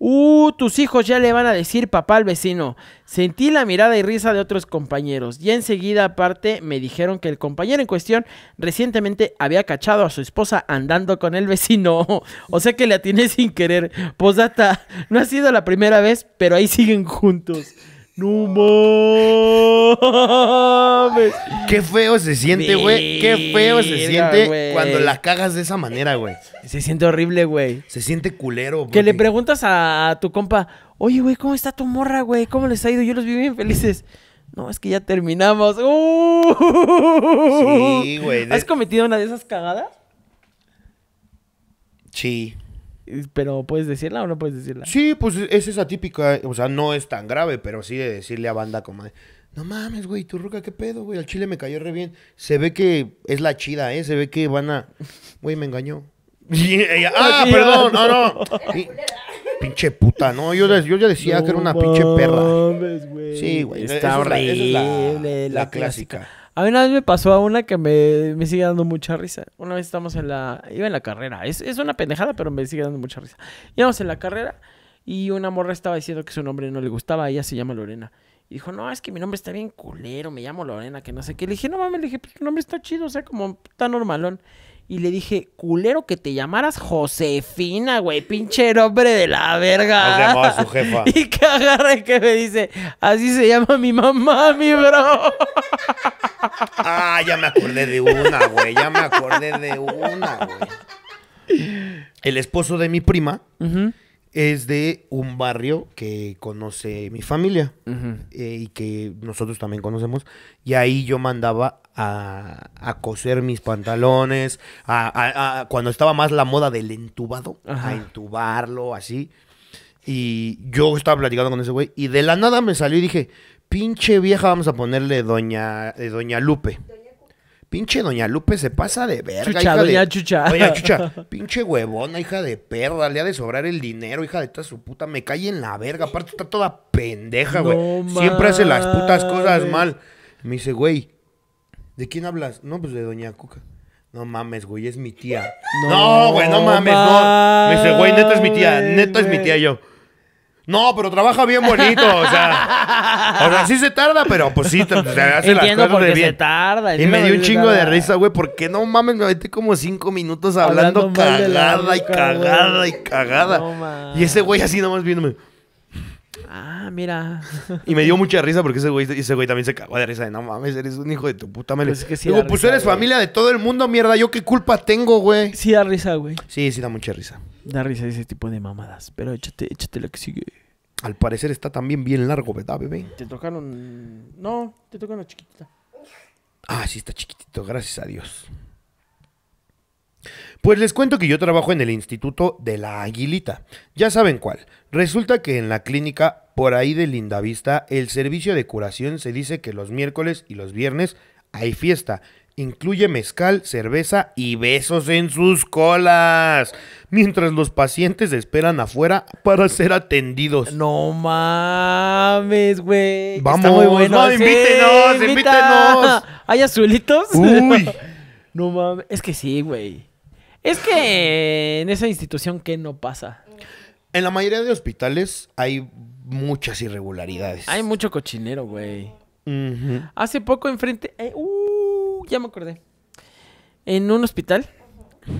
Uh, tus hijos ya le van a decir papá al vecino. Sentí la mirada y risa de otros compañeros y enseguida aparte me dijeron que el compañero en cuestión recientemente había cachado a su esposa andando con el vecino. O sea que le atiné sin querer. Posdata, no ha sido la primera vez, pero ahí siguen juntos. No mames. Qué feo se siente, güey. Qué feo se siente cuando la cagas de esa manera, güey. Se siente horrible, güey. Se siente culero, güey. Que le preguntas a tu compa, oye, güey, ¿cómo está tu morra, güey? ¿Cómo les ha ido? Yo los vi bien felices. No, es que ya terminamos. Sí, uh. güey. ¿Has cometido una de esas cagadas? Sí. Eh, pero puedes decirla o no puedes decirla. Sí, pues e-, es esa típica. O sea, no es tan grave, pero sí de decirle a banda como de, no mames, güey, tu ruca, qué pedo, güey. Al chile me cayó re bien. Se ve que es la chida, ¿eh? Se ve que van a. Güey, me engañó. ah, perdón, no, no. pinche puta, ¿no? Yo, yo ya decía que era una pinche perra. Sí, güey. Está horrible. la, clásica. A mí una vez me pasó a una que me, sigue dando mucha risa. Una vez estamos en la... Iba en la carrera. Es, una pendejada, pero me sigue dando mucha risa. Íbamos en la carrera y una morra estaba diciendo que su nombre no le gustaba. Ella se llama Lorena. Y dijo, no, es que mi nombre está bien culero, me llamo Lorena, que no sé qué. Le dije, no mames, le dije, pues tu nombre está chido, o sea, como tan normalón. Y le dije, culero que te llamaras Josefina, güey, pinche nombre de la verga. Y llamaba a su jefa. Y que que me dice, así se llama mi mamá, mi bro. Ah, ya me acordé de una, güey. Ya me acordé de una, güey. El esposo de mi prima es de un barrio que conoce mi familia eh, y que nosotros también conocemos. Y ahí yo mandaba a, coser mis pantalones, cuando estaba más la moda del entubado, a entubarlo, así. Y yo estaba platicando con ese güey y de la nada me salió y dije, Pinche vieja, vamos a ponerle doña, eh, doña Lupe. Pinche Doña Lupe se pasa de verga. Chucha, hija Doña de... Chucha. Doña Chucha. Pinche huevona, hija de perra. Le ha de sobrar el dinero, hija de toda su puta. Me cae en la verga. Aparte está toda pendeja, güey. Siempre hace las putas cosas mal. Me dice, güey, ¿de quién hablas? No, pues de Doña Cuca. No mames, güey, es mi tía. No, güey, no, mames, mames, no. Me dice, güey, neta es mi tía. Neta es mi tía yo. No, pero trabaja bien bonito, o sea. o sea, sí se tarda, pero pues sí, te, hace las cosas de bien. se tarda. Y me dio un chingo de risa, güey, porque no mames, me metí como cinco minutos hablando, cagada, y cagada y cagada y ese güey así nomás viéndome. Ah, mira. Y me dio mucha risa porque ese güey, ese güey también se cagó de risa. no mames, eres un hijo de tu puta madre. Pues es Digo, pues eres familia de todo el mundo, mierda. ¿Yo qué culpa tengo, güey? Sí da risa, güey. Sí, sí da mucha risa. Da risa ese tipo de mamadas. Pero échate, échate lo que sigue. Al parecer está también bien largo, ¿verdad, bebé? Te tocaron. No, te tocaron una chiquitita. Ah, sí, está chiquitito, gracias a Dios. Pues les cuento que yo trabajo en el Instituto de la Aguilita. Ya saben cuál. Resulta que en la clínica por ahí de Lindavista, el servicio de curación se dice que los miércoles y los viernes hay fiesta incluye mezcal, cerveza y besos en sus colas, mientras los pacientes esperan afuera para ser atendidos. No mames, güey. Vamos, Está no, invítenos, invítenos. ¿Hay azulitos? Uy. no mames, es que sí, güey. Es que en esa institución, ¿qué no pasa? En la mayoría de hospitales hay muchas irregularidades. Hay mucho cochinero, güey. Hace poco enfrente... Eh, uh, ya me acordé. En un hospital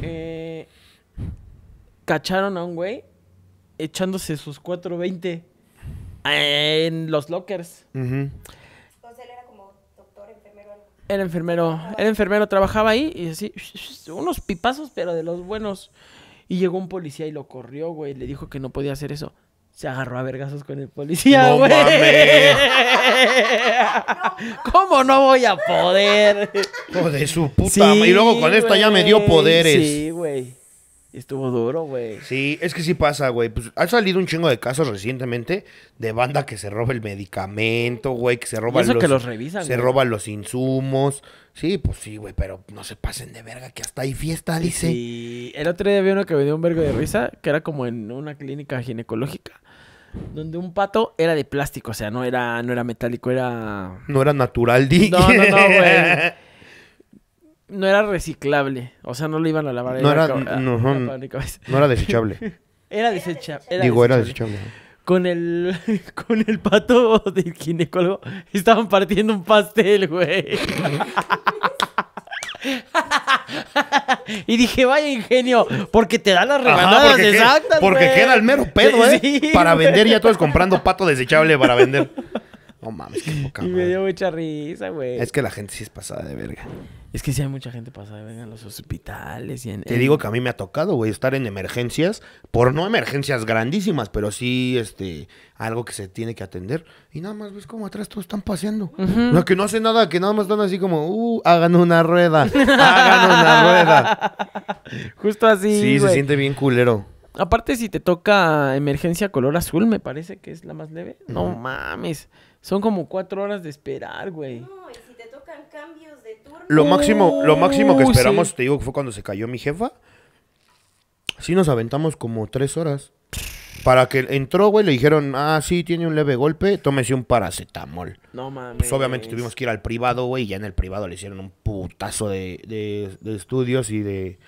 eh, cacharon a un güey echándose sus 420 en los lockers. Entonces él era como doctor, enfermero. Era enfermero, era enfermero, trabajaba ahí y así, unos pipazos, pero de los buenos. Y llegó un policía y lo corrió, güey, le dijo que no podía hacer eso se agarró a vergazos con el policía, güey. No ¿Cómo no voy a poder? Hijo de su puta. y luego con esto ya me dio poderes. Sí, güey. Estuvo duro, güey. Sí, es que sí pasa, güey. Pues ha salido un chingo de casos recientemente de banda que se roba el medicamento, güey, que se roba eso los, que los revisan, se roban los insumos. Sí, pues sí, güey, pero no se pasen de verga que hasta hay fiesta, dice. Sí, el otro día vi uno que me dio un vergo de risa, que era como en una clínica ginecológica donde un pato era de plástico, o sea, no era, no era metálico, era... No era natural, di. No, no, no, güey. No era reciclable, o sea, no lo iban a lavar. No era, ah, no, era desechable. era desechable. Digo, era desechable. Con el, con el pato del ginecólogo estaban partiendo un pastel, güey. y dije, vaya ingenio, porque te dan las rebanadas exactamente porque queda el mero pedo, ¿eh? para vender, ya tú comprando pato desechable para vender. No mames, qué poca Y me dio mucha risa, güey. Es que la gente sí es pasada de verga. Es que sí hay mucha gente pasada de verga en los hospitales y Te digo que a mí me ha tocado, güey, estar en emergencias, por no emergencias grandísimas, pero sí, este, algo que se tiene que atender. Y nada más ves cómo atrás todos están paseando. Uh que no hace nada, que nada más están así como, uh, hagan una rueda, hagan una rueda. Justo así, Sí, se siente bien culero. Aparte, si te toca emergencia color azul, me parece que es la más leve. no mames. Son como cuatro horas de esperar, güey. No, y si te tocan cambios de turno. Lo máximo, lo máximo que uh, esperamos, te digo fue cuando se cayó mi jefa. Sí nos aventamos como tres horas. Para que entró, güey, le dijeron, ah, sí, tiene un leve golpe, tómese un paracetamol. No mames. Pues obviamente tuvimos que ir al privado, güey, y ya en el privado le hicieron un putazo de, estudios y de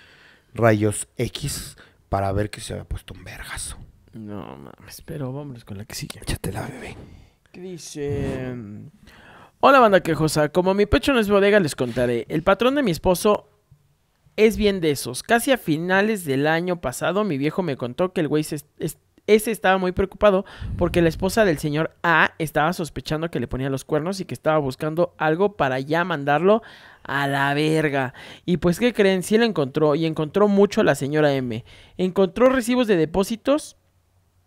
rayos X para ver que se había puesto un vergazo. No mames, pero vámonos con la que sigue. la bebé. ¿Qué dice? Mm, Hola, banda quejosa. Como mi pecho no es bodega, les contaré. El patrón de mi esposo es bien de esos. Casi a finales del año pasado, mi viejo me contó que el güey ese estaba muy preocupado porque la esposa del señor A estaba sospechando que le ponía los cuernos y que estaba buscando algo para ya mandarlo a la verga. Y pues, ¿qué creen? Sí lo encontró y encontró mucho a la señora M. Encontró recibos de depósitos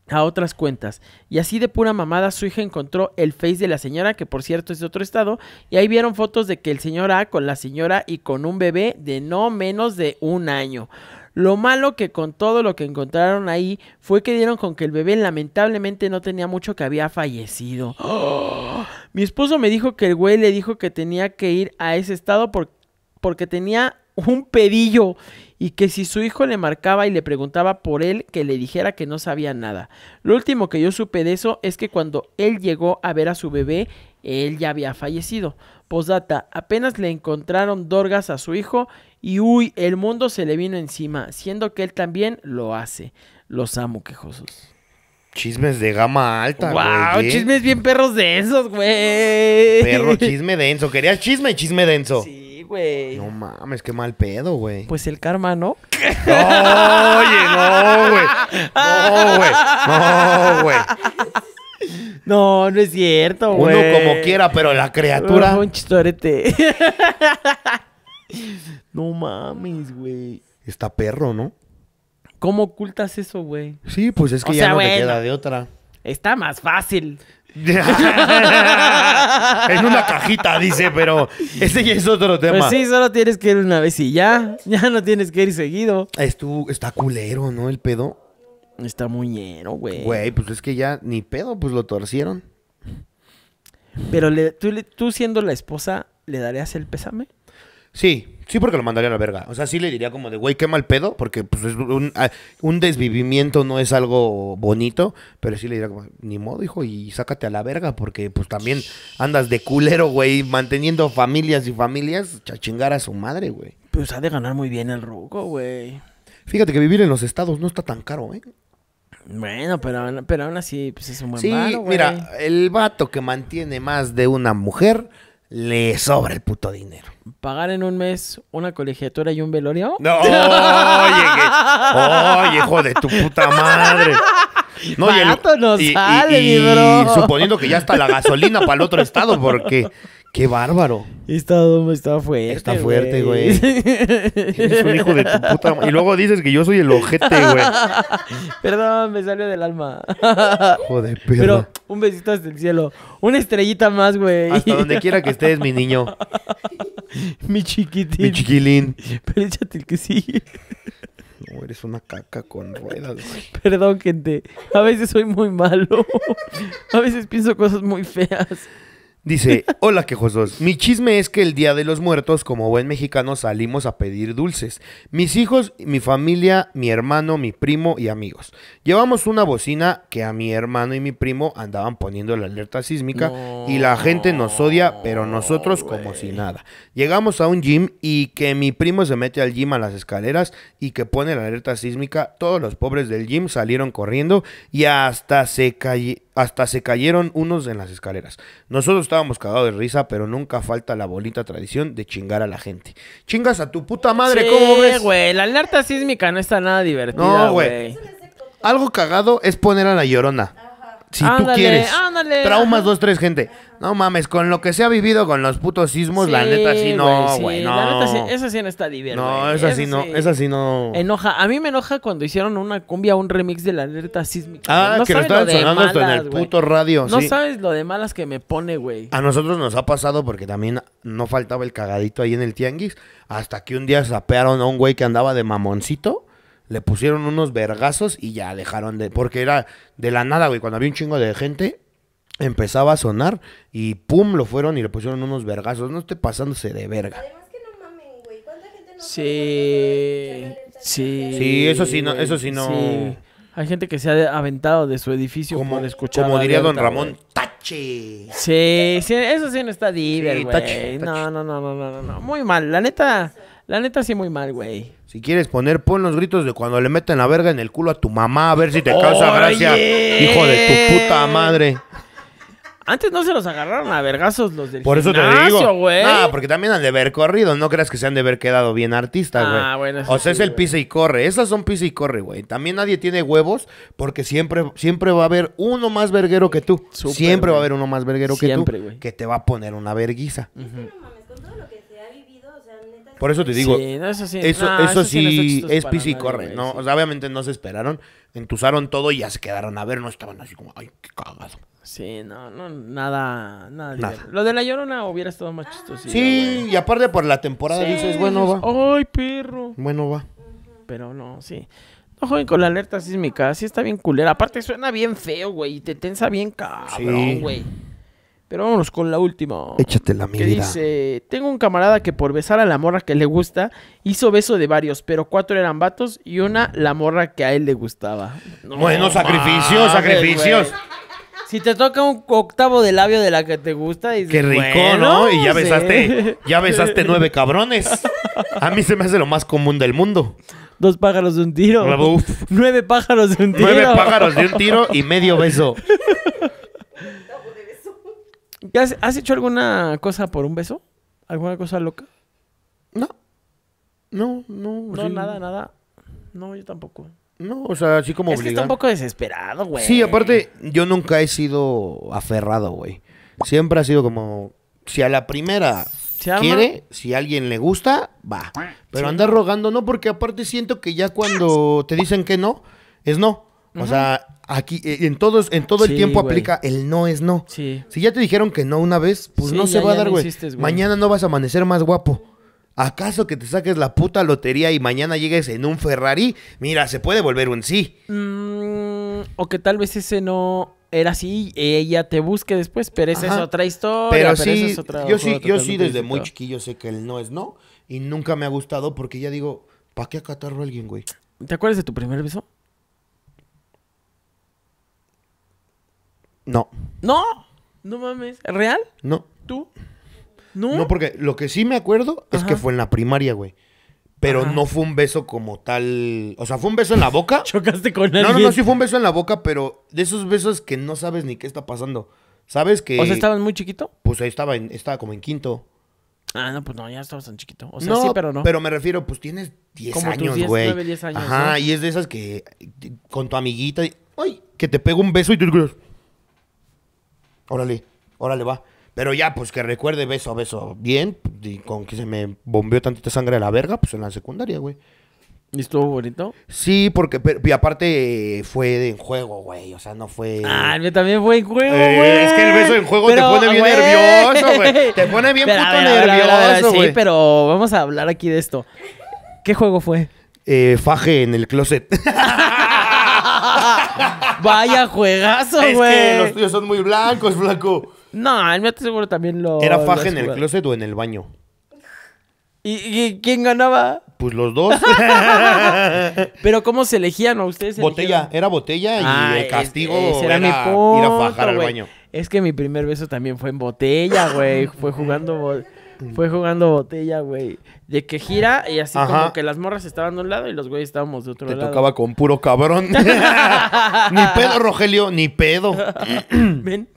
a otras cuentas. Y así de pura mamada su hija encontró el face de la señora, que por cierto es de otro estado, y ahí vieron fotos de que el señor A con la señora y con un bebé de no menos de un año. Lo malo que con todo lo que encontraron ahí fue que dieron con que el bebé lamentablemente no tenía mucho que había fallecido. Mi esposo me dijo que el güey le dijo que tenía que ir a ese estado porque tenía un pedillo y que si su hijo le marcaba y le preguntaba por él, que le dijera que no sabía nada. Lo último que yo supe de eso es que cuando él llegó a ver a su bebé, él ya había fallecido. Posdata, apenas le encontraron dorgas a su hijo y uy, el mundo se le vino encima, siendo que él también lo hace. Los amo, quejosos. Chismes de gama alta, wow, chismes bien perros de esos, güey. Perro, chisme denso. Querías chisme, chisme denso güey. No mames, qué mal pedo, güey. Pues el karma, ¿no? no oye, no, güey. No, güey. No, No, es cierto, güey. Uno como quiera, pero la criatura. un chistorete. no mames, güey. Está perro, ¿no? ¿Cómo ocultas eso, güey? Sí, pues es que ya no te queda de otra. Está más fácil. en una cajita, dice, pero ese ya es otro tema. Pues sí, solo tienes que ir una vez y ya. Ya no tienes que ir seguido. Es está culero, ¿no? El pedo. Está muy lleno güey. Güey, pues es que ya ni pedo, pues lo torcieron. Pero tú, tú siendo la esposa, ¿le darías el pésame? Sí, Sí, porque lo mandaría a la verga. O sea, sí le diría como de, güey, qué mal pedo, porque pues, es ah, un, desvivimiento no es algo bonito, pero sí le diría como, ni modo, hijo, y sácate a la verga, porque pues también andas de culero, güey, manteniendo familias y familias, chachingar a su madre, güey. Pues ha de ganar muy bien el ruco, güey. Fíjate que vivir en los estados no está tan caro, ¿eh? Bueno, pero, pero aún así, pues es un buen Sí, mira, el vato que mantiene más de una mujer, le sobra el puto dinero pagar en un mes una colegiatura y un velorio. No, oye, hijo de tu puta madre. No, nos bro. suponiendo que ya está la gasolina para el otro estado, porque Qué bárbaro. Está, está fuerte. Está fuerte, güey. Eres un hijo de tu puta Y luego dices que yo soy el ojete, güey. Perdón, me salió del alma. Joder, Pero un besito hasta el cielo. Una estrellita más, güey. Hasta donde quiera que estés, mi niño. mi chiquitín. Mi chiquilín. Pero échate el que sí. No, eres una caca con ruedas, güey. Perdón, gente. A veces soy muy malo. A veces pienso cosas muy feas. Dice, hola quejosos, mi chisme es que el Día de los Muertos, como buen mexicano, salimos a pedir dulces. Mis hijos, mi familia, mi hermano, mi primo y amigos. Llevamos una bocina que a mi hermano y mi primo andaban poniendo la alerta sísmica y la gente nos odia, pero nosotros como si nada. Llegamos a un gym y que mi primo se mete al gym a las escaleras y que pone la alerta sísmica. Todos los pobres del gym salieron corriendo y hasta se, hasta se cayeron unos en las escaleras. Nosotros estábamos cagados de risa, pero nunca falta la bonita tradición de chingar a la gente. Chingas a tu puta madre, ¿cómo ves? güey, la alerta sísmica no está nada divertida, güey. Algo cagado es poner a la llorona si tú quieres. Traumas dos, tres, gente. No mames, con lo que se ha vivido con los putos sismos, la neta sí no, güey. La neta sí, esa sí no está divertida. No, esa, sí no, esa sí no. Enoja. A mí me enoja cuando hicieron una cumbia, un remix de la alerta sísmica. Ah, que lo estaban sonando esto en el puto radio. No sabes lo de malas que me pone, güey. A nosotros nos ha pasado porque también no faltaba el cagadito ahí en el tianguis. Hasta que un día sapearon a un güey que andaba de mamoncito le pusieron unos vergazos y ya dejaron de. Porque era de la nada, güey. Cuando había un chingo de gente, empezaba a sonar y pum, lo fueron y le pusieron unos vergazos. No esté pasándose de verga. Además que no güey. ¿Cuánta gente no Sí. Sí. Sí, eso sí, no, eso sí no. Hay gente que se ha aventado de su edificio como, Como diría don Ramón, tache. Sí, sí, eso sí no está divertido No, no, no, no, no, no. Muy mal, la neta, la neta sí muy mal, güey. Si quieres poner, pon los gritos de cuando le meten la verga en el culo a tu mamá, a ver si te causa gracia. Hijo de tu puta madre. Antes no se los agarraron a vergazos los del Por eso te digo. Güey. Ah, porque también han de haber corrido. No creas que se han de haber quedado bien artistas, güey. Ah, bueno, o sea, es el pisa y corre. Esas son pisa y corre, güey. También nadie tiene huevos porque siempre, siempre va a haber uno más verguero que tú. siempre va a haber uno más verguero que tú. Que te va a poner una verguiza. Por eso te digo, eso sí, eso, es pis y corre, ¿no? obviamente no se esperaron, entusaron todo y ya se quedaron a ver, no estaban así como, ay, qué cagado. Sí, no, no, nada, nada. Lo de la llorona hubiera estado más chistoso. Sí, y aparte por la temporada dices, bueno, va. Ay, perro. Bueno, va. Pero no, sí. No joven con la alerta sísmica, sí está bien culera. Aparte suena bien feo, güey, y te tensa bien cabrón, güey. Pero vámonos con la última. échate la que dice, tengo un camarada que por besar a la morra que le gusta, hizo beso de varios, pero cuatro eran vatos y una la morra que a él le gustaba. bueno, sacrificios, sacrificios. Si te toca un octavo de labio de la que te gusta, dices, Qué rico, ¿no? Y ya besaste, ya besaste nueve cabrones. A mí se me hace lo más común del mundo. Dos pájaros de un tiro. Nueve pájaros de un tiro. Nueve pájaros de un tiro y medio beso. ¿Has, hecho alguna cosa por un beso? ¿Alguna cosa loca? No. No, no. No, nada, nada. No, yo tampoco. No, o sea, así como es Que está un poco desesperado, güey. Sí, aparte, yo nunca he sido aferrado, güey. Siempre ha sido como, si a la primera quiere, si a alguien le gusta, va. Pero andar rogando, no, porque aparte siento que ya cuando te dicen que no, es no. O sea, aquí, eh, en todos, en todo el tiempo aplica el no es no. Si ya te dijeron que no una vez, pues no se va a dar, güey. mañana no vas a amanecer más guapo. ¿Acaso que te saques la puta lotería y mañana llegues en un Ferrari? Mira, se puede volver un sí. Mm, o que tal vez ese no era así, ella te busque después, pero esa es otra historia. Pero, yo sí, yo sí desde muy chiquillo sé que el no es no y nunca me ha gustado porque ya digo, ¿para qué acatarlo a alguien, güey? ¿Te acuerdas de tu primer beso? No. No. No mames. ¿Real? No. ¿Tú? No. No, porque lo que sí me acuerdo es que fue en la primaria, güey. Pero no fue un beso como tal. O sea, fue un beso en la boca. Chocaste con alguien. No, no, no, sí fue un beso en la boca, pero de esos besos que no sabes ni qué está pasando. ¿Sabes que. O sea, estaban muy chiquito. Pues ahí estaba, estaba como en quinto. Ah, no, pues no, ya estabas tan chiquito. O sea, sí, pero no. Pero me refiero, pues tienes 10 años, güey. 9, 10 años. Ajá, y es de esas que con tu amiguita. ¡Ay! Que te pego un beso y tú órale, órale, va. Pero ya, pues que recuerde beso a beso bien, y con que se me bombeó tantita sangre a la verga, pues en la secundaria, güey. ¿Y estuvo bonito? Sí, porque y aparte fue en juego, güey. O sea, no fue. Ah, mí también fue en juego, eh, güey. es que el beso en juego te pone bien nervioso, güey. Te pone bien pero, puto nervioso, güey. Sí, pero vamos a hablar aquí de esto. ¿Qué juego fue? Eh, faje en el closet. Vaya juegazo, güey. Es que los tuyos son muy blancos, flaco. No, el mío seguro también lo. ¿Era faja en el closet o en el baño? ¿Y, quién ganaba? Pues los dos. Pero ¿cómo se elegían a ustedes? Botella, era botella y ah, castigo era, mi ir a fajar al baño. Es que mi primer beso también fue en botella, güey. fue jugando fue jugando botella, güey. De que gira y así como que las morras estaban de un lado y los güeyes estábamos de otro lado. Te tocaba con puro cabrón. ni pedo, Rogelio, ni pedo. Ven.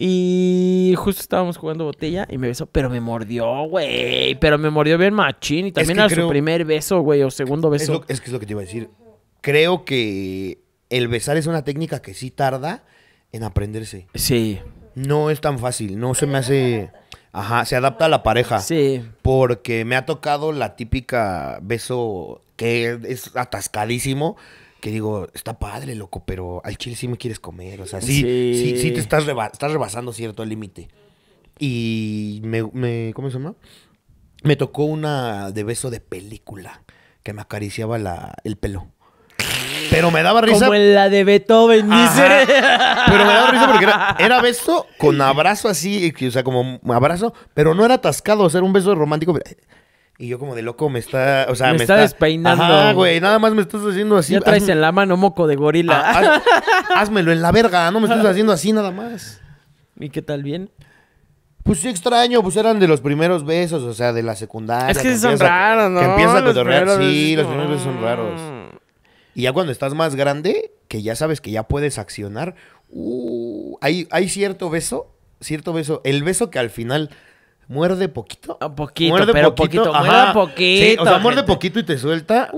Y justo estábamos jugando botella y me besó, pero me mordió, güey. Pero me mordió bien machín. Y también es su primer beso, güey, o segundo beso. es que es lo que te iba a decir. Creo que el besar es una técnica que sí tarda en aprenderse. Sí. No es tan fácil, no se me hace... Ajá, se adapta a la pareja. Sí. Porque me ha tocado la típica beso que es atascadísimo. Que digo, está padre, loco, pero al chile sí me quieres comer. O sea, sí, sí, sí, te estás, rebasando cierto límite. Y me, me, ¿cómo se llama? Me tocó una de beso de película que me acariciaba la, el pelo. Pero me daba risa. Como en la de Beethoven, dice. Pero me daba risa porque era, beso con abrazo así, o sea, como abrazo, pero no era atascado, o sea, era un beso romántico. Y yo como de loco me está, o sea, me, está, despeinando. No, güey, nada más me estás haciendo así. Ya traes en la mano moco de gorila. Ah, házmelo en la verga, no me estás haciendo así nada más. ¿Y qué tal bien? Pues sí, extraño, pues eran de los primeros besos, o sea, de la secundaria. Es que, son raros, ¿no? Que empiezan a cotorrear, sí, los primeros besos son raros. Y ya cuando estás más grande, que ya sabes que ya puedes accionar, uh, hay, cierto beso, cierto beso, el beso que al final muerde poquito. Un ah, poquito, muerde pero poquito, poquito muerde poquito. o sea, muerde poquito y te suelta.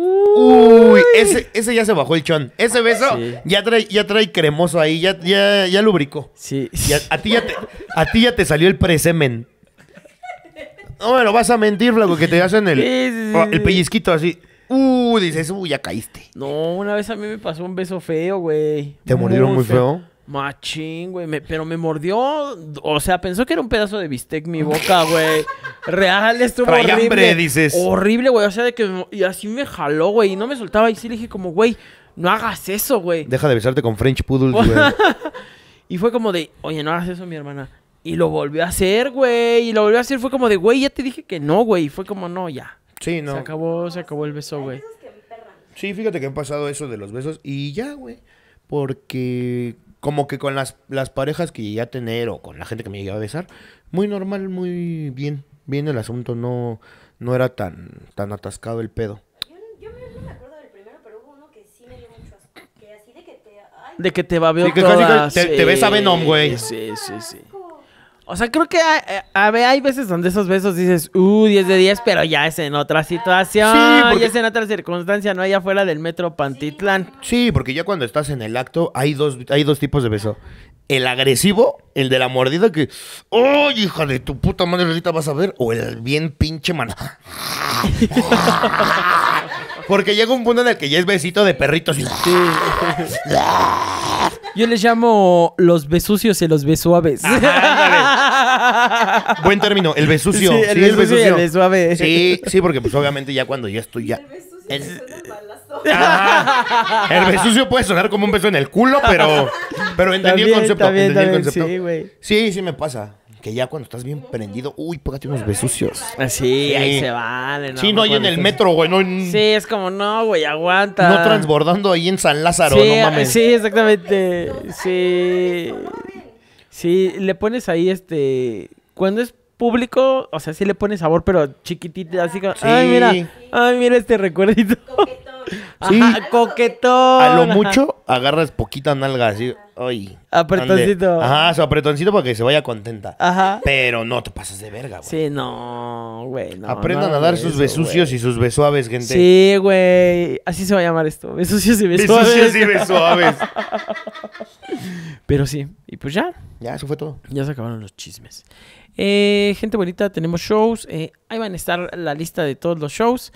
ese, ya se bajó el chon. Ese ah, beso ya, trae, ya trae cremoso ahí, ya, ya, ya lubricó. Sí. a, ti ya te, a ti ya te salió el presemen. No me lo vas a mentir, flaco, que te hacen el pellizquito así. Uh, dices, uy, ya caíste. No, una vez a mí me pasó un beso feo, güey. ¿Te murieron muy feo? Machín, güey. pero me mordió. O sea, pensó que era un pedazo de bistec mi boca, güey. Real, estuvo Trae horrible. Hambre, dices. Horrible, güey. O sea, de que. Y así me jaló, güey. Y no me soltaba. Y sí le dije, como, güey, no hagas eso, güey. Deja de besarte con French Poodle, güey. y fue como de, oye, no hagas eso, mi hermana. Y lo volvió a hacer, güey. Y lo volvió a hacer. Fue como de, güey, ya te dije que no, güey. Y fue como, no, ya. Sí, no. Se acabó, se acabó el beso, güey. Sí, fíjate que han pasado eso de los besos y ya, güey. Porque como que con las, las parejas que llegué a tener o con la gente que me llegué a besar, muy normal, muy bien. Bien el asunto, no, no era tan, tan atascado el pedo. Yo no me acuerdo De que te va sí, que de que te, te, ves a Venom, güey. Sí, sí, sí. O sea, creo que eh, a, hay veces donde esos besos dices, uh, 10 de 10, pero ya es en otra situación, ya es en otra circunstancia, no allá afuera del metro Pantitlán. Sí, porque ya cuando estás en el acto hay dos, hay dos tipos de beso. El agresivo, el de la mordida que, ¡ay hija de tu puta madre, ahorita vas a ver, o el bien pinche maná. Porque llega un punto en el que ya es besito de perritos. Y... Sí. Yo les llamo los besucios y los besuaves. Buen término, el besucio. Sí, el, sí, el besucio. Y el Sí, sí, porque pues obviamente ya cuando ya estoy ya... El, ah, el besucio puede sonar como un beso en el culo, pero, pero entendí el concepto. También, también, el concepto. Sí, sí, sí me pasa que ya cuando estás bien prendido, uy, pégate unos besucios. así ah, sí, ahí se vale. sí, no, hay en el metro, güey. No, Sí, es como, no, güey, aguanta. No transbordando ahí en San Lázaro, no mames. Sí, exactamente. Sí. Sí, le pones ahí este. Cuando es público, o sea, sí le pones sabor, pero chiquitito, así como, mira, ay, mira este recuerdito. coquetón. A lo mucho agarras poquita nalga así. Ay. Ah, apretoncito. Ajá, su apretoncito para que se vaya contenta. Ajá. Pero no te pasas de verga, güey. Sí, no, güey. Aprendan a dar sus besucios y sus besuaves, gente. Sí, güey. Así se va a llamar esto. Besucios y besuaves. Besucios y besuaves. Pero sí. Y pues ya. Ya, eso fue todo. Ya se acabaron los chismes. Eh, gente bonita, tenemos shows. Eh, ahí van a estar la lista de todos los shows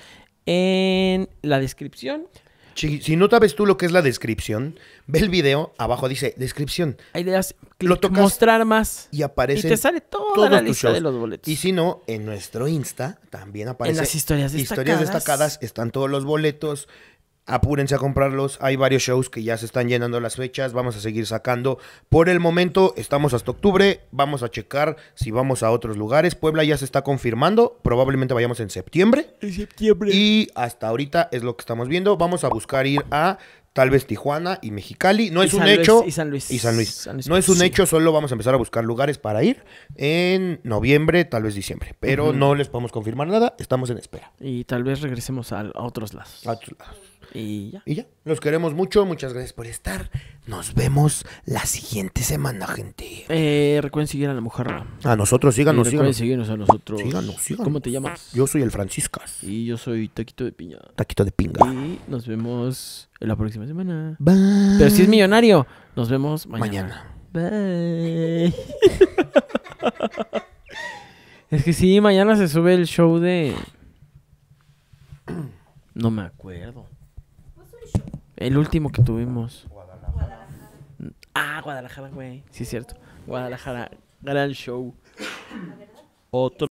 en la descripción. Si, no sabes tú lo que es la descripción, ve el video, abajo dice descripción. hay ideas das lo mostrar más. Y aparece. Y te sale toda la lista de los boletos. Y si no, en nuestro Insta también aparece. En las historias Historias destacadas están todos los boletos apúrense a comprarlos. Hay varios shows que ya se están llenando las fechas. Vamos a seguir sacando. Por el momento estamos hasta octubre. Vamos a checar si vamos a otros lugares. Puebla ya se está confirmando. Probablemente vayamos en septiembre. En septiembre. Y hasta ahorita es lo que estamos viendo. Vamos a buscar ir a tal vez Tijuana y Mexicali. No es un hecho. Y San Luis. Y San Luis. no es un hecho, solo vamos a empezar a buscar lugares para ir en noviembre, tal vez diciembre. Pero no les podemos confirmar nada, estamos en espera. Y tal vez regresemos otros lados. A otros lados. Y ya. Y Los queremos mucho. Muchas gracias por estar. Nos vemos la siguiente semana, gente. Eh, recuerden seguir a la mujer. A nosotros, síganos, recuerden seguirnos a nosotros. Síganos, síganos. ¿Cómo te llamas? Yo soy el Franciscas. Y yo soy Taquito de Piña. Taquito de Pinga. Y nos vemos en la próxima semana. Bye. Pero si es millonario, nos vemos mañana. Mañana. Bye. es que sí, mañana se sube el show de. No me acuerdo. El último que tuvimos. Guadalajara. Ah, Guadalajara, güey. Sí, es cierto. Guadalajara, gran show. Otro.